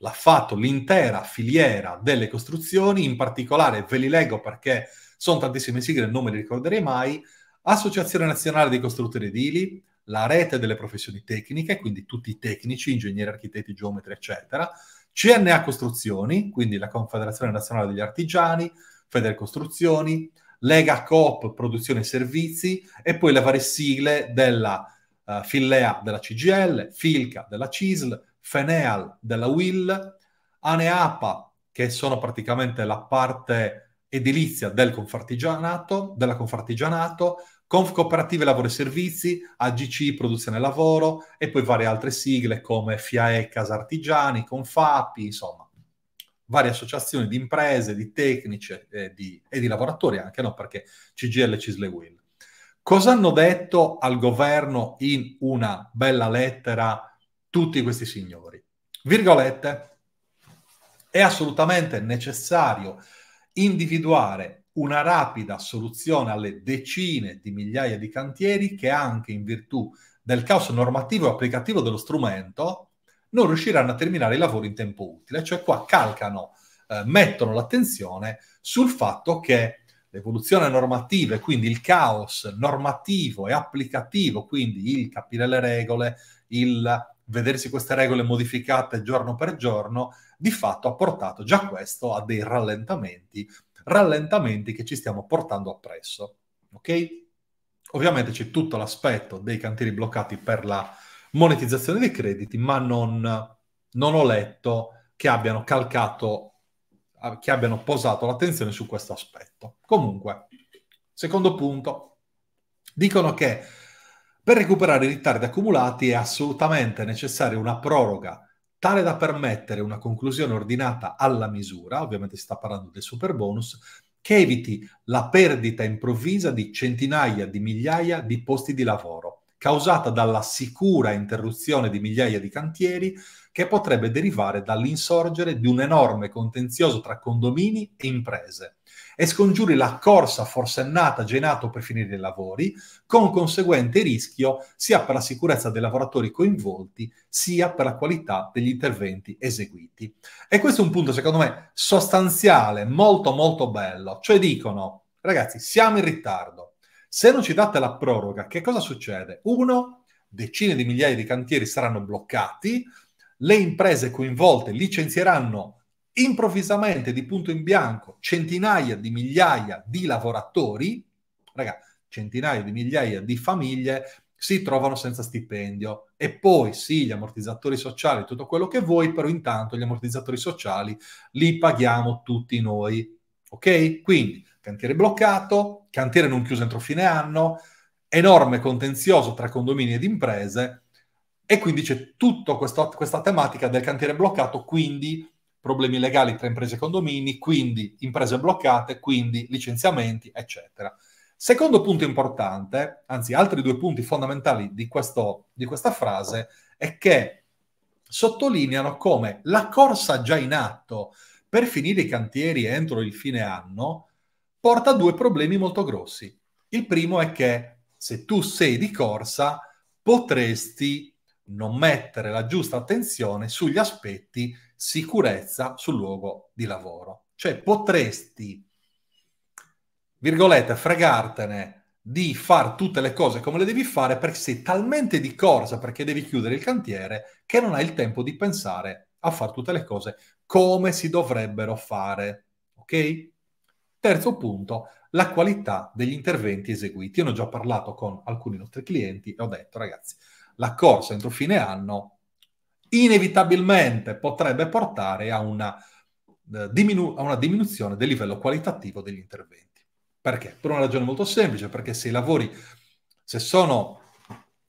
l'ha fatto l'intera filiera delle costruzioni, in particolare ve li leggo perché sono tantissime sigle, non me le ricorderei mai, Associazione Nazionale dei Costruttori Edili, la rete delle professioni tecniche, quindi tutti i tecnici, ingegneri, architetti, geometri, eccetera, CNA Costruzioni, quindi la Confederazione Nazionale degli Artigiani, Feder Costruzioni, Lega Coop Produzione e Servizi e poi le varie sigle della uh, eh, Fillea della CGL, Filca della CISL, Feneal della WIL, ANEAPA, che sono praticamente la parte edilizia del Confartigianato, della Confartigianato, Conf Cooperative Lavoro e Servizi, AGC Produzione Lavoro e poi varie altre sigle come FIAE Casa Artigiani, Confapi, insomma, varie associazioni di imprese, di tecnici eh, di, e di lavoratori anche, no? Perché CGL, Cisle Will. Cosa hanno detto al governo in una bella lettera tutti questi signori? Virgolette, è assolutamente necessario individuare una rapida soluzione alle decine di migliaia di cantieri che anche in virtù del caos normativo e applicativo dello strumento non riusciranno a terminare i lavori in tempo utile, cioè qua calcano, eh, mettono l'attenzione sul fatto che l'evoluzione normativa e quindi il caos normativo e applicativo, quindi il capire le regole, il vedersi queste regole modificate giorno per giorno, di fatto ha portato già questo a dei rallentamenti rallentamenti che ci stiamo portando appresso. Ok? Ovviamente c'è tutto l'aspetto dei cantieri bloccati per la monetizzazione dei crediti, ma non, non ho letto che abbiano calcato, che abbiano posato l'attenzione su questo aspetto. Comunque, secondo punto, dicono che per recuperare i ritardi accumulati è assolutamente necessaria una proroga tale da permettere una conclusione ordinata alla misura, ovviamente si sta parlando del super bonus, che eviti la perdita improvvisa di centinaia di migliaia di posti di lavoro, causata dalla sicura interruzione di migliaia di cantieri che potrebbe derivare dall'insorgere di un enorme contenzioso tra condomini e imprese e scongiuri la corsa forsennata genato per finire i lavori, con conseguente rischio sia per la sicurezza dei lavoratori coinvolti, sia per la qualità degli interventi eseguiti. E questo è un punto, secondo me, sostanziale, molto molto bello. Cioè dicono, ragazzi, siamo in ritardo. Se non ci date la proroga, che cosa succede? Uno, decine di migliaia di cantieri saranno bloccati, le imprese coinvolte licenzieranno improvvisamente di punto in bianco centinaia di migliaia di lavoratori, raga, centinaia di migliaia di famiglie si trovano senza stipendio e poi sì, gli ammortizzatori sociali, tutto quello che vuoi, però intanto gli ammortizzatori sociali li paghiamo tutti noi. Ok? Quindi cantiere bloccato, cantiere non chiuso entro fine anno, enorme contenzioso tra condomini ed imprese e quindi c'è tutta questa tematica del cantiere bloccato, quindi problemi legali tra imprese e condomini, quindi imprese bloccate, quindi licenziamenti, eccetera. Secondo punto importante, anzi altri due punti fondamentali di, questo, di questa frase, è che sottolineano come la corsa già in atto per finire i cantieri entro il fine anno porta a due problemi molto grossi. Il primo è che se tu sei di corsa potresti non mettere la giusta attenzione sugli aspetti sicurezza sul luogo di lavoro. Cioè potresti, virgolette, fregartene di fare tutte le cose come le devi fare perché sei talmente di corsa perché devi chiudere il cantiere che non hai il tempo di pensare a fare tutte le cose come si dovrebbero fare. Ok? Terzo punto, la qualità degli interventi eseguiti. Io ne ho già parlato con alcuni nostri clienti e ho detto, ragazzi, la corsa entro fine anno inevitabilmente potrebbe portare a una, eh, diminu a una diminuzione del livello qualitativo degli interventi. Perché? Per una ragione molto semplice, perché se i lavori, se sono,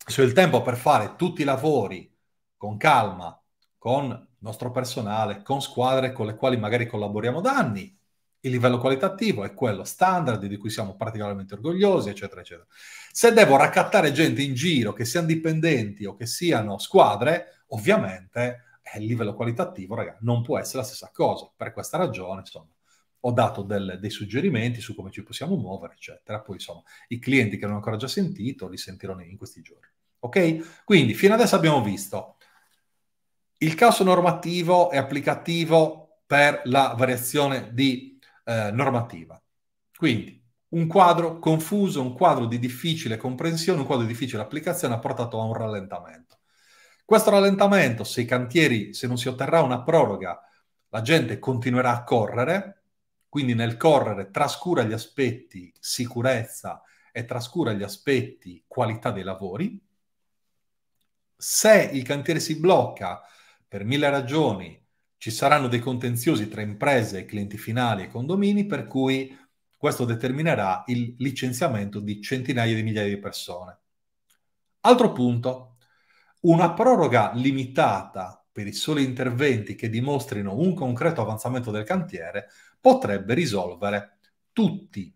se ho il tempo per fare tutti i lavori con calma, con nostro personale, con squadre con le quali magari collaboriamo da anni, il livello qualitativo è quello standard di cui siamo particolarmente orgogliosi, eccetera, eccetera. Se devo raccattare gente in giro, che siano dipendenti o che siano squadre, ovviamente eh, il livello qualitativo, ragazzi, non può essere la stessa cosa. Per questa ragione, insomma, ho dato del, dei suggerimenti su come ci possiamo muovere, eccetera. Poi, insomma, i clienti che non ho ancora già sentito li sentirò in questi giorni. Ok? Quindi, fino adesso abbiamo visto il caso normativo e applicativo per la variazione di eh, normativa. Quindi un quadro confuso, un quadro di difficile comprensione, un quadro di difficile applicazione ha portato a un rallentamento. Questo rallentamento, se i cantieri, se non si otterrà una proroga, la gente continuerà a correre, quindi nel correre trascura gli aspetti sicurezza e trascura gli aspetti qualità dei lavori. Se il cantiere si blocca per mille ragioni, ci saranno dei contenziosi tra imprese, clienti finali e condomini, per cui questo determinerà il licenziamento di centinaia di migliaia di persone. Altro punto, una proroga limitata per i soli interventi che dimostrino un concreto avanzamento del cantiere potrebbe risolvere tutti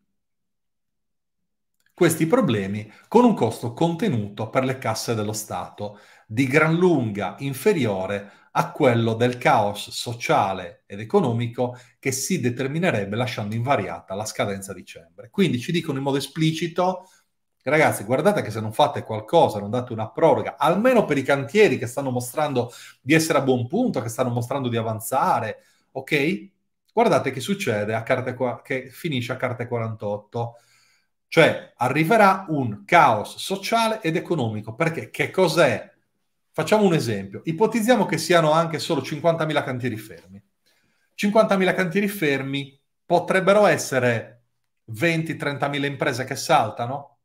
questi problemi con un costo contenuto per le casse dello Stato, di gran lunga inferiore a quello del caos sociale ed economico che si determinerebbe lasciando invariata la scadenza dicembre. Quindi ci dicono in modo esplicito, ragazzi, guardate che se non fate qualcosa, non date una proroga, almeno per i cantieri che stanno mostrando di essere a buon punto, che stanno mostrando di avanzare, ok? Guardate che succede a carte, che finisce a carte 48. Cioè arriverà un caos sociale ed economico, perché che cos'è Facciamo un esempio. Ipotizziamo che siano anche solo 50.000 cantieri fermi. 50.000 cantieri fermi potrebbero essere 20-30.000 imprese che saltano,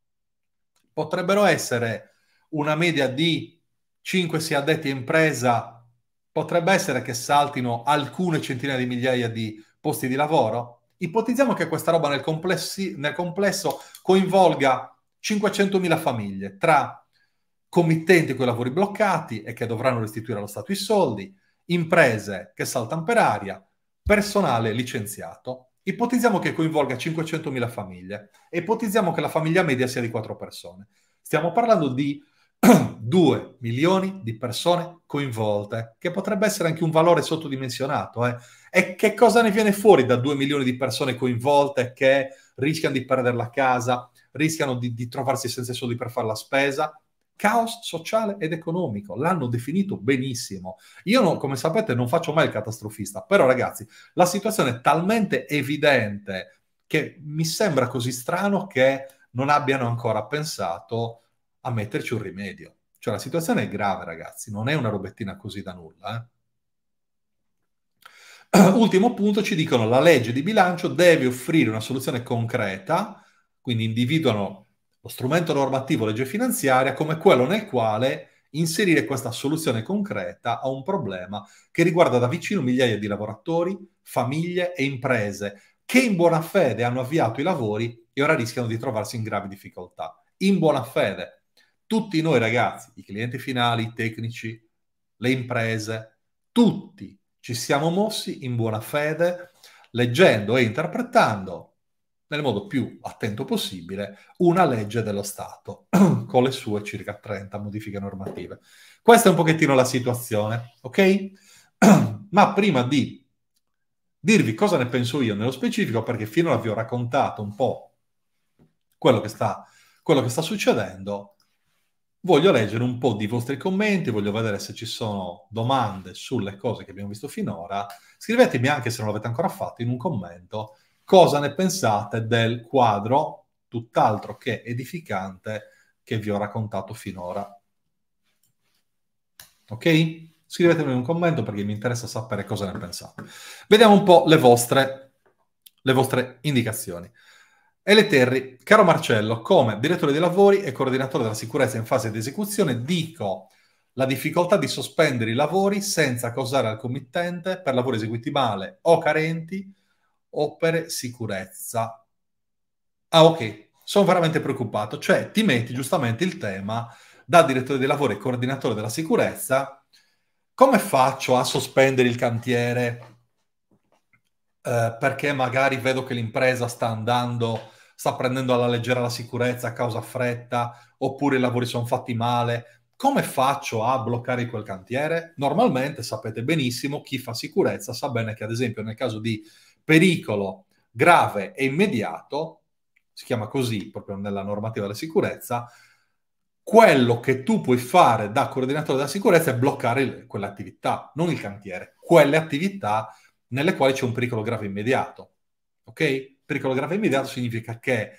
potrebbero essere una media di 5 si addetti a impresa, potrebbe essere che saltino alcune centinaia di migliaia di posti di lavoro. Ipotizziamo che questa roba nel, complessi, nel complesso coinvolga 500.000 famiglie tra committenti con i lavori bloccati e che dovranno restituire allo Stato i soldi, imprese che saltano per aria, personale licenziato. Ipotizziamo che coinvolga 500.000 famiglie e ipotizziamo che la famiglia media sia di 4 persone. Stiamo parlando di 2 milioni di persone coinvolte, che potrebbe essere anche un valore sottodimensionato. Eh? E che cosa ne viene fuori da 2 milioni di persone coinvolte che rischiano di perdere la casa, rischiano di, di trovarsi senza soldi per fare la spesa, Caos sociale ed economico, l'hanno definito benissimo. Io, non, come sapete, non faccio mai il catastrofista, però ragazzi, la situazione è talmente evidente che mi sembra così strano che non abbiano ancora pensato a metterci un rimedio. Cioè la situazione è grave, ragazzi, non è una robettina così da nulla. Eh? Ultimo punto, ci dicono la legge di bilancio deve offrire una soluzione concreta, quindi individuano lo strumento normativo legge finanziaria come quello nel quale inserire questa soluzione concreta a un problema che riguarda da vicino migliaia di lavoratori, famiglie e imprese che in buona fede hanno avviato i lavori e ora rischiano di trovarsi in gravi difficoltà. In buona fede. Tutti noi ragazzi, i clienti finali, i tecnici, le imprese, tutti ci siamo mossi in buona fede, leggendo e interpretando nel modo più attento possibile una legge dello Stato con le sue circa 30 modifiche normative. Questa è un pochettino la situazione, ok? Ma prima di dirvi cosa ne penso io nello specifico, perché finora vi ho raccontato un po' quello che sta, quello che sta succedendo, voglio leggere un po' di vostri commenti, voglio vedere se ci sono domande sulle cose che abbiamo visto finora. Scrivetemi anche se non l'avete ancora fatto in un commento Cosa ne pensate del quadro, tutt'altro che edificante, che vi ho raccontato finora? Ok? Scrivetemi un commento perché mi interessa sapere cosa ne pensate. Vediamo un po' le vostre, le vostre indicazioni. Ele Terri, caro Marcello, come direttore dei lavori e coordinatore della sicurezza in fase di esecuzione, dico la difficoltà di sospendere i lavori senza causare al committente per lavori eseguiti male o carenti opere sicurezza. Ah, ok, sono veramente preoccupato. Cioè, ti metti giustamente il tema da direttore dei lavori e coordinatore della sicurezza. Come faccio a sospendere il cantiere? Eh, perché magari vedo che l'impresa sta andando, sta prendendo alla leggera la sicurezza a causa fretta, oppure i lavori sono fatti male. Come faccio a bloccare quel cantiere? Normalmente sapete benissimo, chi fa sicurezza sa bene che ad esempio nel caso di pericolo grave e immediato, si chiama così proprio nella normativa della sicurezza, quello che tu puoi fare da coordinatore della sicurezza è bloccare quell'attività, non il cantiere, quelle attività nelle quali c'è un pericolo grave immediato. Ok? Pericolo grave e immediato significa che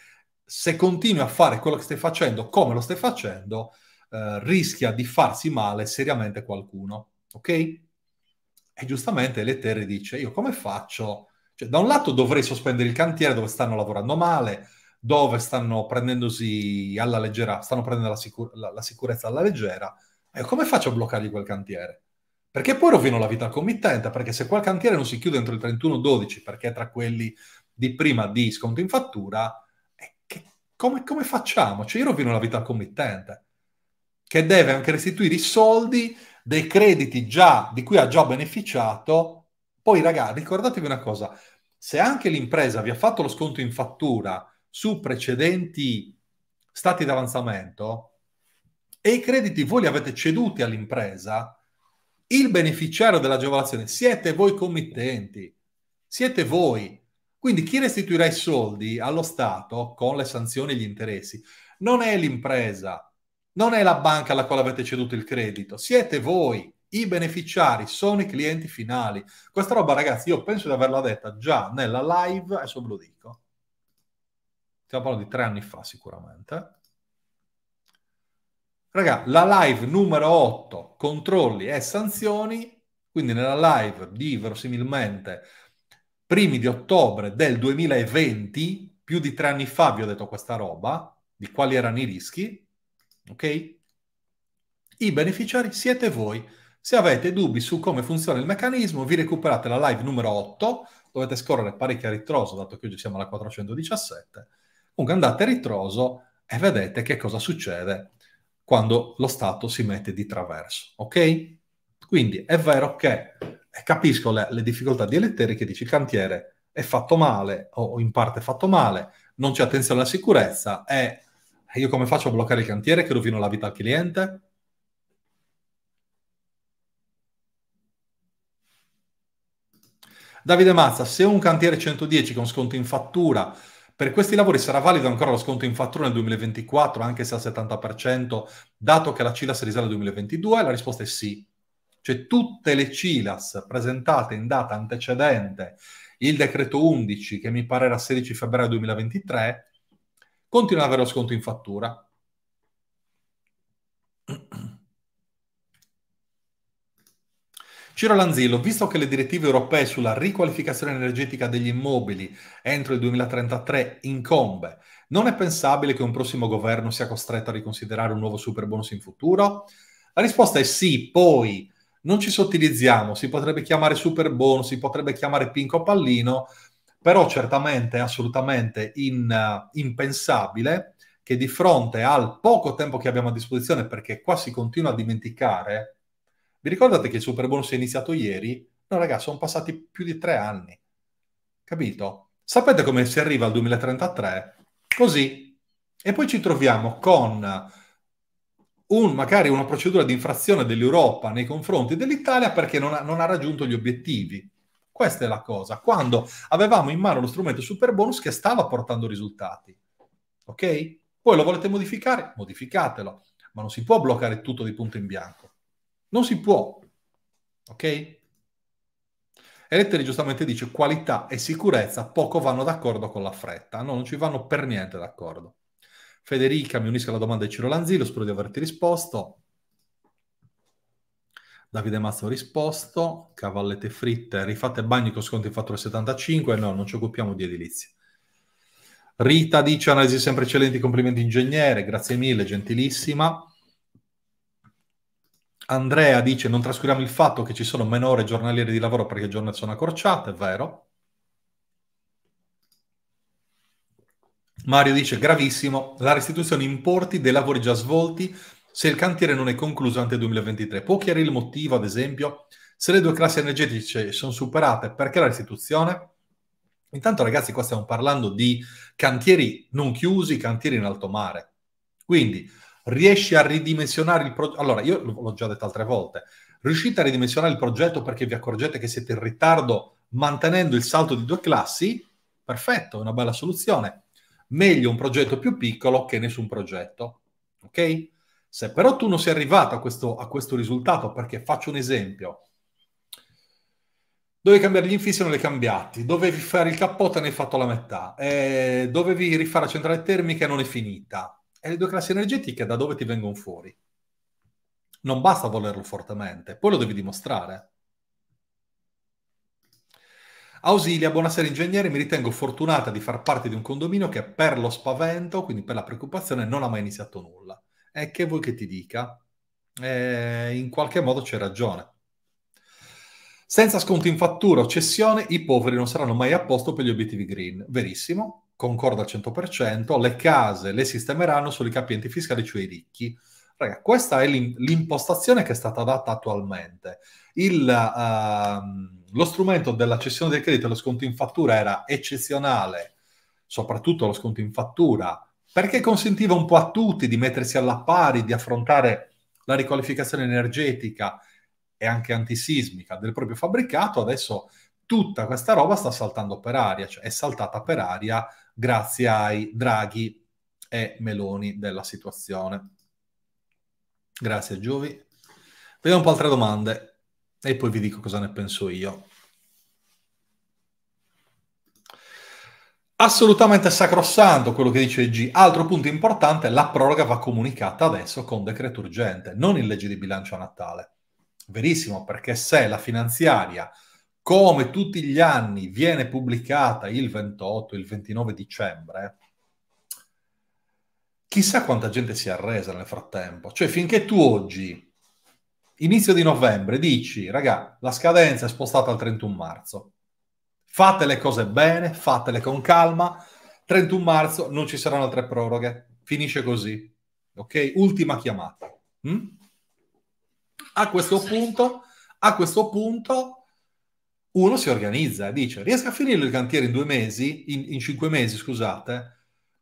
se continui a fare quello che stai facendo, come lo stai facendo, eh, rischia di farsi male seriamente qualcuno. Ok? E giustamente Lettere dice, io come faccio cioè, da un lato dovrei sospendere il cantiere dove stanno lavorando male, dove stanno prendendosi alla leggera, stanno prendendo la, sicur- la, la sicurezza alla leggera, e come faccio a bloccargli quel cantiere? Perché poi rovino la vita al committente, perché se quel cantiere non si chiude entro il 31-12, perché è tra quelli di prima di sconto in fattura, eh, che, come, come, facciamo? Cioè io rovino la vita al committente, che deve anche restituire i soldi dei crediti già, di cui ha già beneficiato poi, ragazzi, ricordatevi una cosa, se anche l'impresa vi ha fatto lo sconto in fattura su precedenti stati d'avanzamento e i crediti voi li avete ceduti all'impresa, il beneficiario dell'agevolazione siete voi committenti, siete voi. Quindi chi restituirà i soldi allo Stato con le sanzioni e gli interessi non è l'impresa, non è la banca alla quale avete ceduto il credito, siete voi i beneficiari sono i clienti finali. Questa roba, ragazzi, io penso di averla detta già nella live, adesso ve lo dico. Stiamo parlando di tre anni fa sicuramente. Raga, la live numero 8, controlli e sanzioni, quindi nella live di verosimilmente primi di ottobre del 2020, più di tre anni fa vi ho detto questa roba, di quali erano i rischi, ok? I beneficiari siete voi se avete dubbi su come funziona il meccanismo, vi recuperate la live numero 8, dovete scorrere parecchio a ritroso, dato che oggi siamo alla 417. Comunque andate a ritroso e vedete che cosa succede quando lo Stato si mette di traverso, ok? Quindi è vero che capisco le, le difficoltà di Eletteri che dici cantiere è fatto male o in parte fatto male, non c'è attenzione alla sicurezza e io come faccio a bloccare il cantiere che rovino la vita al cliente? Davide Mazza, se un cantiere 110 con sconto in fattura, per questi lavori sarà valido ancora lo sconto in fattura nel 2024, anche se al 70%, dato che la CILAS risale al 2022? La risposta è sì. Cioè tutte le CILAS presentate in data antecedente il decreto 11, che mi pare era 16 febbraio 2023, continuano ad avere lo sconto in fattura. Ciro Lanzillo, visto che le direttive europee sulla riqualificazione energetica degli immobili entro il 2033 incombe, non è pensabile che un prossimo governo sia costretto a riconsiderare un nuovo superbonus in futuro? La risposta è sì, poi non ci sottilizziamo, si potrebbe chiamare superbonus, si potrebbe chiamare pinco pallino, però certamente è assolutamente in, uh, impensabile che di fronte al poco tempo che abbiamo a disposizione, perché qua si continua a dimenticare vi ricordate che il super bonus è iniziato ieri? No, ragazzi, sono passati più di tre anni. Capito? Sapete come si arriva al 2033? Così. E poi ci troviamo con un, magari una procedura di infrazione dell'Europa nei confronti dell'Italia perché non ha, non ha raggiunto gli obiettivi. Questa è la cosa. Quando avevamo in mano lo strumento super bonus che stava portando risultati. Ok? Poi lo volete modificare? Modificatelo. Ma non si può bloccare tutto di punto in bianco. Non si può. Ok? Eletteri giustamente dice qualità e sicurezza poco vanno d'accordo con la fretta. No, non ci vanno per niente d'accordo. Federica mi unisco alla domanda di Ciro Lanzillo, spero di averti risposto. Davide Mazzo ha risposto, cavallette fritte, rifate bagni con sconti fatture 75, no, non ci occupiamo di edilizia. Rita dice analisi sempre eccellenti, complimenti ingegnere, grazie mille, gentilissima. Andrea dice non trascuriamo il fatto che ci sono meno ore giornaliere di lavoro perché le giornate sono accorciate, è vero. Mario dice gravissimo, la restituzione importi dei lavori già svolti se il cantiere non è concluso ante 2023. Può chiarire il motivo, ad esempio, se le due classi energetiche sono superate, perché la restituzione? Intanto ragazzi qua stiamo parlando di cantieri non chiusi, cantieri in alto mare. Quindi riesci a ridimensionare il progetto. Allora, io l'ho già detto altre volte, riuscite a ridimensionare il progetto perché vi accorgete che siete in ritardo mantenendo il salto di due classi? Perfetto, è una bella soluzione. Meglio un progetto più piccolo che nessun progetto. Ok? Se però tu non sei arrivato a questo, a questo risultato, perché faccio un esempio, dovevi cambiare gli infissi non li hai cambiati, dovevi fare il cappotto ne hai fatto la metà, eh, dovevi rifare la centrale termica non è finita, le due classi energetiche da dove ti vengono fuori. Non basta volerlo fortemente, poi lo devi dimostrare. Ausilia, buonasera ingegnere, mi ritengo fortunata di far parte di un condominio che per lo spavento, quindi per la preoccupazione, non ha mai iniziato nulla. E che vuoi che ti dica? Eh, in qualche modo c'è ragione. Senza sconti in fattura o cessione, i poveri non saranno mai a posto per gli obiettivi green. Verissimo, concordo al 100%, le case le sistemeranno solo i capienti fiscali, cioè i ricchi. Raga, questa è l'impostazione che è stata data attualmente. Il, uh, lo strumento della cessione del credito e lo sconto in fattura era eccezionale, soprattutto lo sconto in fattura, perché consentiva un po' a tutti di mettersi alla pari, di affrontare la riqualificazione energetica e anche antisismica del proprio fabbricato. Adesso tutta questa roba sta saltando per aria, cioè è saltata per aria grazie ai Draghi e Meloni della situazione. Grazie Giuvi. Vediamo un po' altre domande e poi vi dico cosa ne penso io. Assolutamente sacrosanto quello che dice G. Altro punto importante, la proroga va comunicata adesso con decreto urgente, non in legge di bilancio a Natale. Verissimo, perché se la finanziaria come tutti gli anni viene pubblicata il 28, il 29 dicembre, chissà quanta gente si è arresa nel frattempo. Cioè, finché tu oggi, inizio di novembre, dici, raga, la scadenza è spostata al 31 marzo. Fate le cose bene, fatele con calma. 31 marzo non ci saranno altre proroghe. Finisce così. Ok? Ultima chiamata. Mm? A questo punto, a questo punto uno si organizza e dice riesco a finire il cantiere in due mesi, in, in, cinque mesi scusate,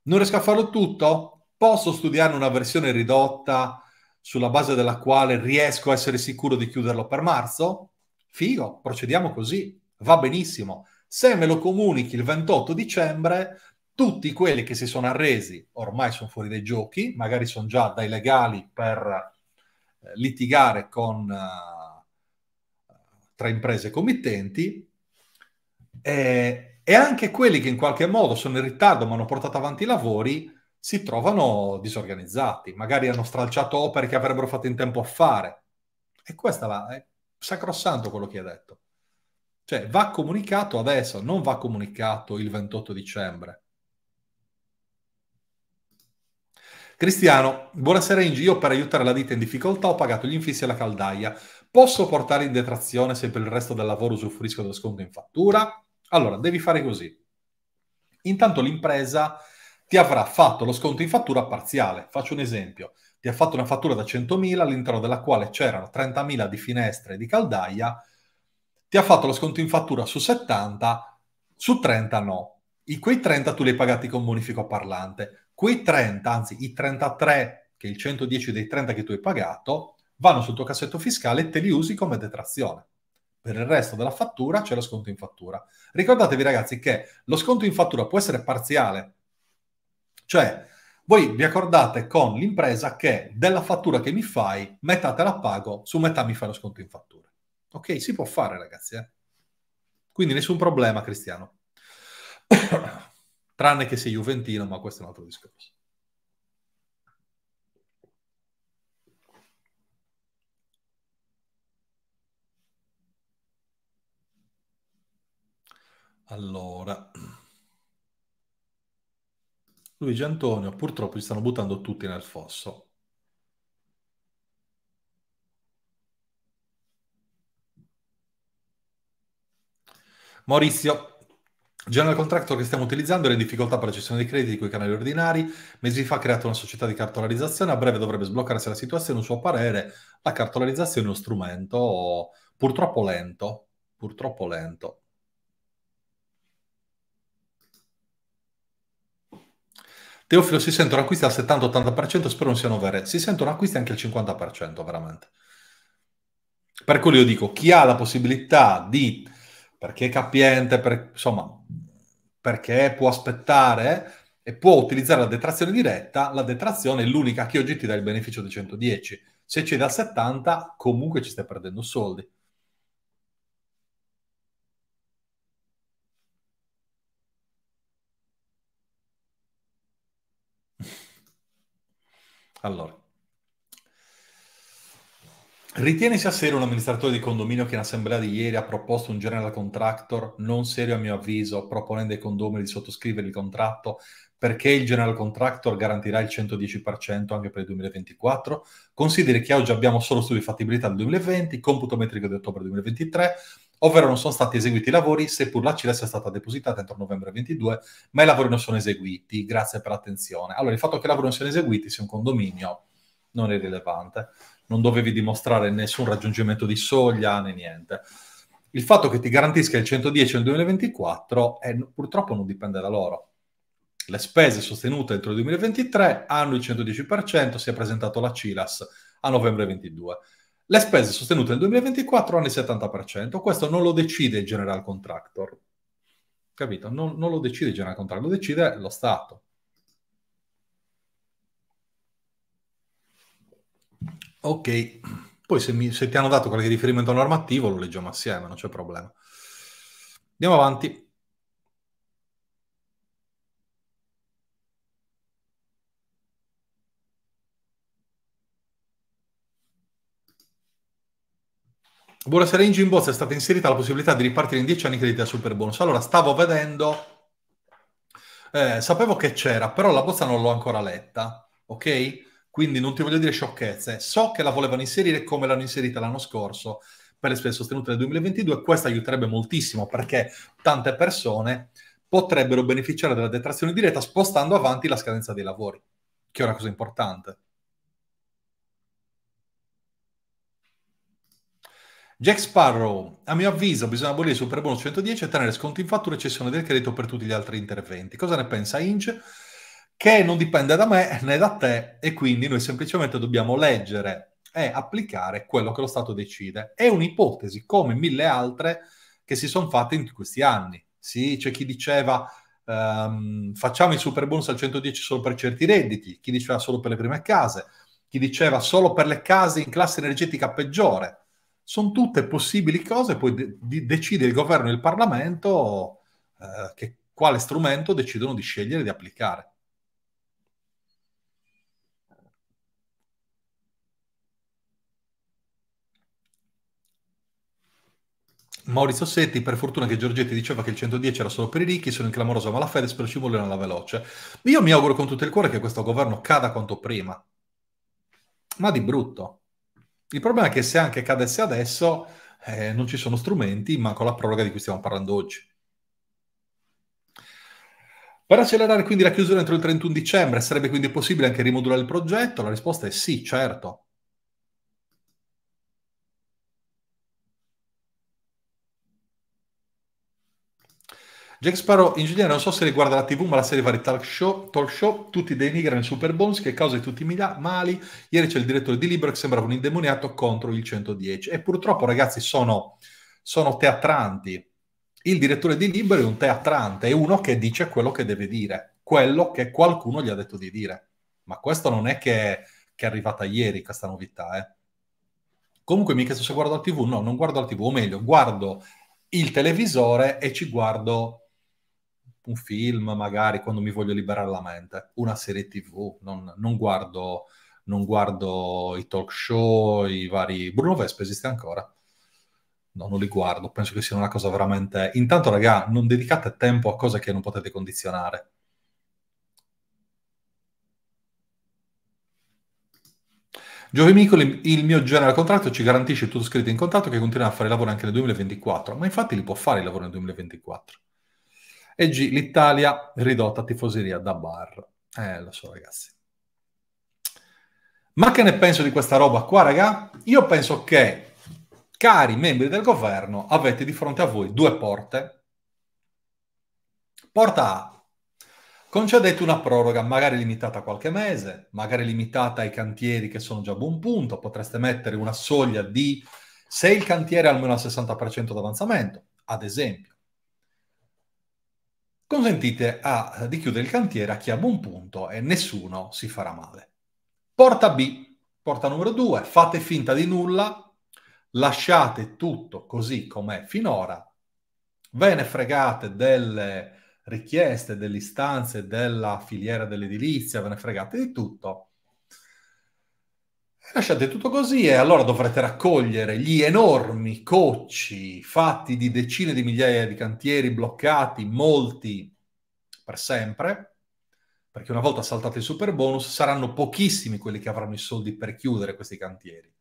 non riesco a farlo tutto, posso studiare una versione ridotta sulla base della quale riesco a essere sicuro di chiuderlo per marzo? Figo, procediamo così, va benissimo. Se me lo comunichi il 28 dicembre, tutti quelli che si sono arresi ormai sono fuori dai giochi, magari sono già dai legali per eh, litigare con... Uh, tra imprese e committenti eh, e anche quelli che in qualche modo sono in ritardo ma hanno portato avanti i lavori si trovano disorganizzati, magari hanno stralciato opere che avrebbero fatto in tempo a fare. E questa là, è sacrosanto quello che hai detto. Cioè, va comunicato adesso, non va comunicato il 28 dicembre. Cristiano, buonasera Ingi, io per aiutare la ditta in difficoltà ho pagato gli infissi alla caldaia. Posso portare in detrazione se per il resto del lavoro usufruisco dello sconto in fattura? Allora, devi fare così. Intanto l'impresa ti avrà fatto lo sconto in fattura parziale. Faccio un esempio. Ti ha fatto una fattura da 100.000 all'interno della quale c'erano 30.000 di finestre e di caldaia. Ti ha fatto lo sconto in fattura su 70, su 30 no. I quei 30 tu li hai pagati con bonifico parlante. Quei 30, anzi i 33, che è il 110 dei 30 che tu hai pagato, vanno sul tuo cassetto fiscale e te li usi come detrazione. Per il resto della fattura c'è lo sconto in fattura. Ricordatevi ragazzi che lo sconto in fattura può essere parziale, cioè voi vi accordate con l'impresa che della fattura che mi fai, metà te la pago, su metà mi fai lo sconto in fattura. Ok, si può fare ragazzi, eh? Quindi nessun problema, Cristiano. Tranne che sei Juventino, ma questo è un altro discorso. Allora, Luigi Antonio, purtroppo ci stanno buttando tutti nel fosso. Maurizio, General Contractor che stiamo utilizzando è in difficoltà per la gestione dei crediti con i canali ordinari. Mesi fa ha creato una società di cartolarizzazione. A breve dovrebbe sbloccarsi la situazione. Un suo parere, la cartolarizzazione è uno strumento purtroppo lento. Purtroppo lento. Teofilo si sentono acquisti al 70-80%, spero non siano vere. Si sentono acquisti anche al 50%, veramente. Per cui io dico, chi ha la possibilità di, perché è capiente, per, insomma, perché può aspettare eh, e può utilizzare la detrazione diretta, la detrazione è l'unica che oggi ti dà il beneficio del 110. Se c'è dal 70, comunque ci stai perdendo soldi. Allora, Ritieni sia serio un amministratore di condominio che in assemblea di ieri ha proposto un general contractor non serio a mio avviso, proponendo ai condomini di sottoscrivere il contratto perché il general contractor garantirà il 110% anche per il 2024? Consideri che oggi abbiamo solo studi di fattibilità del 2020, computo metrico di ottobre 2023, ovvero non sono stati eseguiti i lavori, seppur la CILES è stata depositata entro novembre 22, ma i lavori non sono eseguiti. Grazie per l'attenzione. Allora, il fatto che i lavori non siano eseguiti se un condominio non è rilevante, non dovevi dimostrare nessun raggiungimento di soglia né niente. Il fatto che ti garantisca il 110 nel 2024 è, purtroppo non dipende da loro. Le spese sostenute entro il 2023 hanno il 110%, si è presentato la CILAS a novembre 22 le spese sostenute nel 2024 hanno il 70%, questo non lo decide il general contractor, capito? Non, non lo decide il general contractor, lo decide lo Stato. Ok, poi se, mi, se ti hanno dato qualche riferimento normativo lo leggiamo assieme, non c'è problema. Andiamo avanti. Buonasera Inge, in bozza è stata inserita la possibilità di ripartire in 10 anni crediti da super bonus. Allora, stavo vedendo, eh, sapevo che c'era, però la bozza non l'ho ancora letta, ok? Quindi non ti voglio dire sciocchezze. So che la volevano inserire come l'hanno inserita l'anno scorso per le spese sostenute nel 2022 e questo aiuterebbe moltissimo perché tante persone potrebbero beneficiare della detrazione diretta spostando avanti la scadenza dei lavori, che è una cosa importante. Jack Sparrow, a mio avviso bisogna abolire il superbonus 110 e tenere sconti in fattura e cessione del credito per tutti gli altri interventi. Cosa ne pensa Inge? Che non dipende da me né da te e quindi noi semplicemente dobbiamo leggere e applicare quello che lo Stato decide. È un'ipotesi come mille altre che si sono fatte in questi anni. Sì, c'è chi diceva um, facciamo il superbonus al 110 solo per certi redditi, chi diceva solo per le prime case, chi diceva solo per le case in classe energetica peggiore sono tutte possibili cose, poi de- decide il governo e il Parlamento eh, che, quale strumento decidono di scegliere e di applicare. Maurizio Setti, per fortuna che Giorgetti diceva che il 110 era solo per i ricchi, sono in clamorosa malafede, spero ci muoiono alla veloce. Io mi auguro con tutto il cuore che questo governo cada quanto prima, ma di brutto. Il problema è che se anche cadesse adesso eh, non ci sono strumenti, ma la proroga di cui stiamo parlando oggi. Per accelerare quindi la chiusura entro il 31 dicembre sarebbe quindi possibile anche rimodulare il progetto? La risposta è sì, certo. Jack Sparrow ingegnere, non so se riguarda la TV, ma la serie vari talk show, talk show tutti denigrano il Super Bones che causa tutti i mali. Ieri c'è il direttore di Libero che sembrava un indemoniato contro il 110. E purtroppo, ragazzi, sono, sono teatranti. Il direttore di Libero è un teatrante, è uno che dice quello che deve dire, quello che qualcuno gli ha detto di dire. Ma questo non è che, che è arrivata ieri questa novità, eh. Comunque mi chiedo se guardo la TV, no, non guardo la TV, o meglio, guardo il televisore e ci guardo un film, magari quando mi voglio liberare la mente, una serie TV, non, non guardo non guardo i talk show, i vari... Bruno Vespa esiste ancora? No, non li guardo, penso che sia una cosa veramente... Intanto, raga, non dedicate tempo a cose che non potete condizionare. Giove Giovemicoli, il mio genere al contratto ci garantisce tutto scritto in contatto che continuerà a fare lavoro anche nel 2024, ma infatti li può fare il lavoro nel 2024. E G, l'Italia ridotta a tifoseria da bar. Eh, lo so ragazzi. Ma che ne penso di questa roba qua, raga? Io penso che, cari membri del governo, avete di fronte a voi due porte. Porta A, concedete una proroga, magari limitata a qualche mese, magari limitata ai cantieri che sono già a buon punto, potreste mettere una soglia di se il cantiere è almeno al 60% d'avanzamento, ad esempio consentite a, di chiudere il cantiere a chi ha buon punto e nessuno si farà male. Porta B, porta numero 2, fate finta di nulla, lasciate tutto così com'è finora, ve ne fregate delle richieste, delle istanze della filiera dell'edilizia, ve ne fregate di tutto Lasciate tutto così e allora dovrete raccogliere gli enormi cocci fatti di decine di migliaia di cantieri bloccati, molti per sempre, perché una volta saltato il super bonus saranno pochissimi quelli che avranno i soldi per chiudere questi cantieri.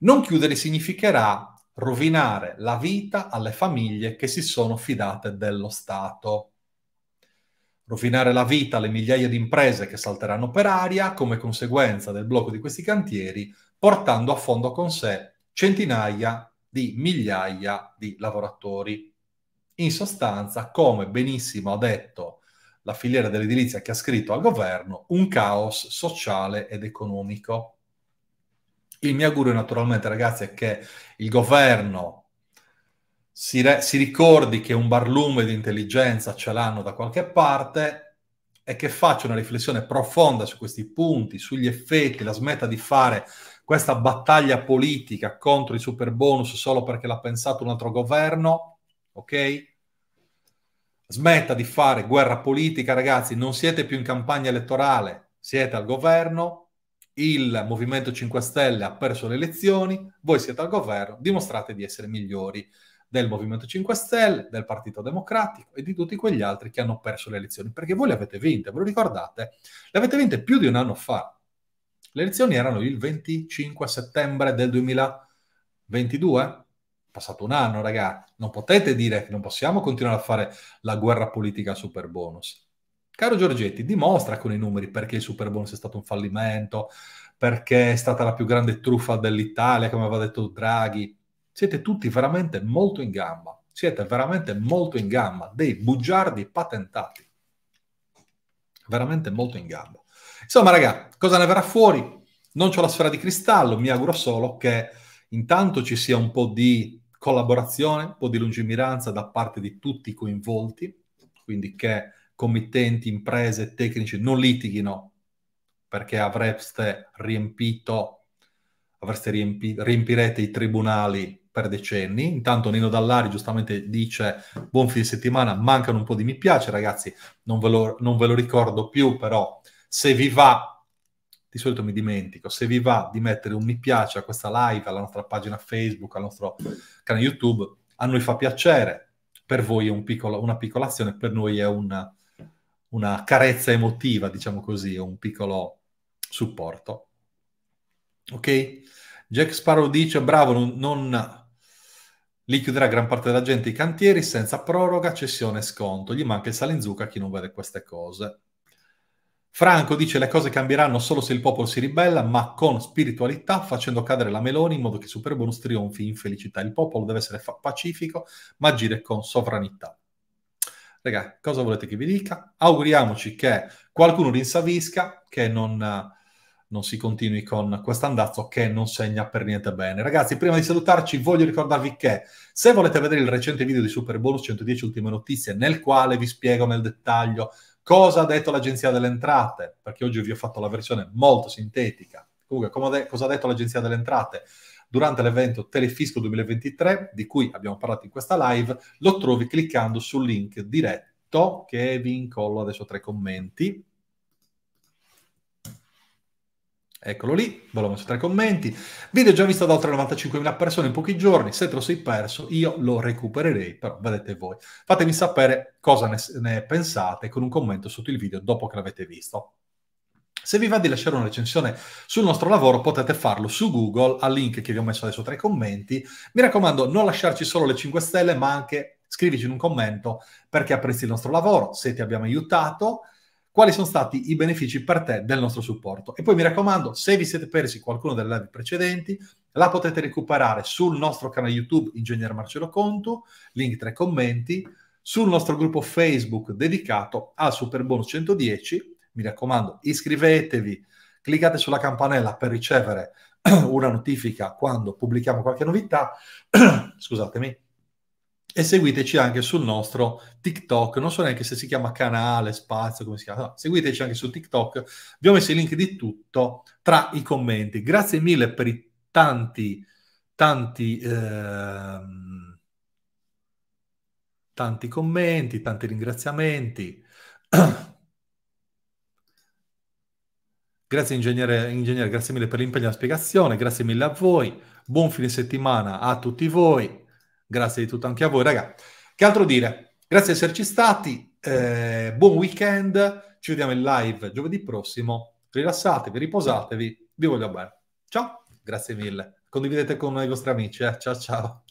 Non chiudere significherà rovinare la vita alle famiglie che si sono fidate dello Stato rovinare la vita alle migliaia di imprese che salteranno per aria come conseguenza del blocco di questi cantieri, portando a fondo con sé centinaia di migliaia di lavoratori. In sostanza, come benissimo ha detto la filiera dell'edilizia che ha scritto al governo, un caos sociale ed economico. Il mio augurio naturalmente, ragazzi, è che il governo si, re- si ricordi che un barlume di intelligenza ce l'hanno da qualche parte e che faccia una riflessione profonda su questi punti, sugli effetti, la smetta di fare questa battaglia politica contro i super bonus solo perché l'ha pensato un altro governo, ok? Smetta di fare guerra politica, ragazzi, non siete più in campagna elettorale, siete al governo, il Movimento 5 Stelle ha perso le elezioni, voi siete al governo, dimostrate di essere migliori del Movimento 5 Stelle, del Partito Democratico e di tutti quegli altri che hanno perso le elezioni, perché voi le avete vinte, ve lo ricordate? Le avete vinte più di un anno fa. Le elezioni erano il 25 settembre del 2022, passato un anno, ragazzi. Non potete dire che non possiamo continuare a fare la guerra politica al super bonus. Caro Giorgetti, dimostra con i numeri perché il super bonus è stato un fallimento, perché è stata la più grande truffa dell'Italia, come aveva detto Draghi. Siete tutti veramente molto in gamba. Siete veramente molto in gamba. Dei bugiardi patentati. Veramente molto in gamba. Insomma, raga, cosa ne verrà fuori? Non ho la sfera di cristallo. Mi auguro solo che intanto ci sia un po' di collaborazione, un po' di lungimiranza da parte di tutti i coinvolti. Quindi che committenti, imprese, tecnici non litighino perché avreste riempito avreste riempi- riempirete i tribunali per decenni. Intanto Nino Dallari giustamente dice buon fine settimana, mancano un po' di mi piace ragazzi, non ve lo, non ve lo ricordo più però se vi va di solito mi dimentico, se vi va di mettere un mi piace a questa live, alla nostra pagina Facebook, al nostro canale YouTube, a noi fa piacere, per voi è un piccolo, una piccola azione, per noi è una, una carezza emotiva, diciamo così, un piccolo supporto. Ok? Jack Sparrow dice, bravo, non, non Lì chiuderà gran parte della gente i cantieri senza proroga, cessione e sconto. Gli manca il sale in zucca a chi non vede queste cose. Franco dice le cose cambieranno solo se il popolo si ribella, ma con spiritualità, facendo cadere la Meloni in modo che Superbonus trionfi in felicità. Il popolo deve essere pacifico, ma agire con sovranità. Raga, cosa volete che vi dica? Auguriamoci che qualcuno rinsavisca, che non non si continui con quest'andazzo che non segna per niente bene. Ragazzi, prima di salutarci voglio ricordarvi che se volete vedere il recente video di Super Bonus 110 Ultime Notizie, nel quale vi spiego nel dettaglio cosa ha detto l'Agenzia delle Entrate, perché oggi vi ho fatto la versione molto sintetica, comunque cosa ha detto l'Agenzia delle Entrate durante l'evento Telefisco 2023, di cui abbiamo parlato in questa live, lo trovi cliccando sul link diretto che vi incollo adesso tra i commenti, Eccolo lì, volevo su i commenti. Video già visto da oltre 95.000 persone in pochi giorni, se te lo sei perso io lo recupererei, però vedete voi. Fatemi sapere cosa ne, ne pensate con un commento sotto il video dopo che l'avete visto. Se vi va di lasciare una recensione sul nostro lavoro potete farlo su Google, al link che vi ho messo adesso tra i commenti. Mi raccomando, non lasciarci solo le 5 stelle, ma anche scrivici in un commento perché apprezzi il nostro lavoro, se ti abbiamo aiutato quali sono stati i benefici per te del nostro supporto. E poi mi raccomando, se vi siete persi qualcuno delle live precedenti, la potete recuperare sul nostro canale YouTube Ingegner Marcello Conto, link tra i commenti, sul nostro gruppo Facebook dedicato al Super 110. Mi raccomando, iscrivetevi, cliccate sulla campanella per ricevere una notifica quando pubblichiamo qualche novità. Scusatemi e seguiteci anche sul nostro TikTok, non so neanche se si chiama canale, spazio, come si chiama, no, seguiteci anche su TikTok, vi ho messo i link di tutto tra i commenti. Grazie mille per i tanti, tanti... Ehm tanti commenti, tanti ringraziamenti. grazie ingegnere, ingegnere, grazie mille per l'impegno e la spiegazione, grazie mille a voi, buon fine settimana a tutti voi. Grazie di tutto anche a voi, raga. Che altro dire? Grazie di esserci stati. Eh, buon weekend. Ci vediamo in live giovedì prossimo. Rilassatevi, riposatevi. Vi voglio bene. Ciao, grazie mille. Condividete con i vostri amici. Eh. Ciao, ciao.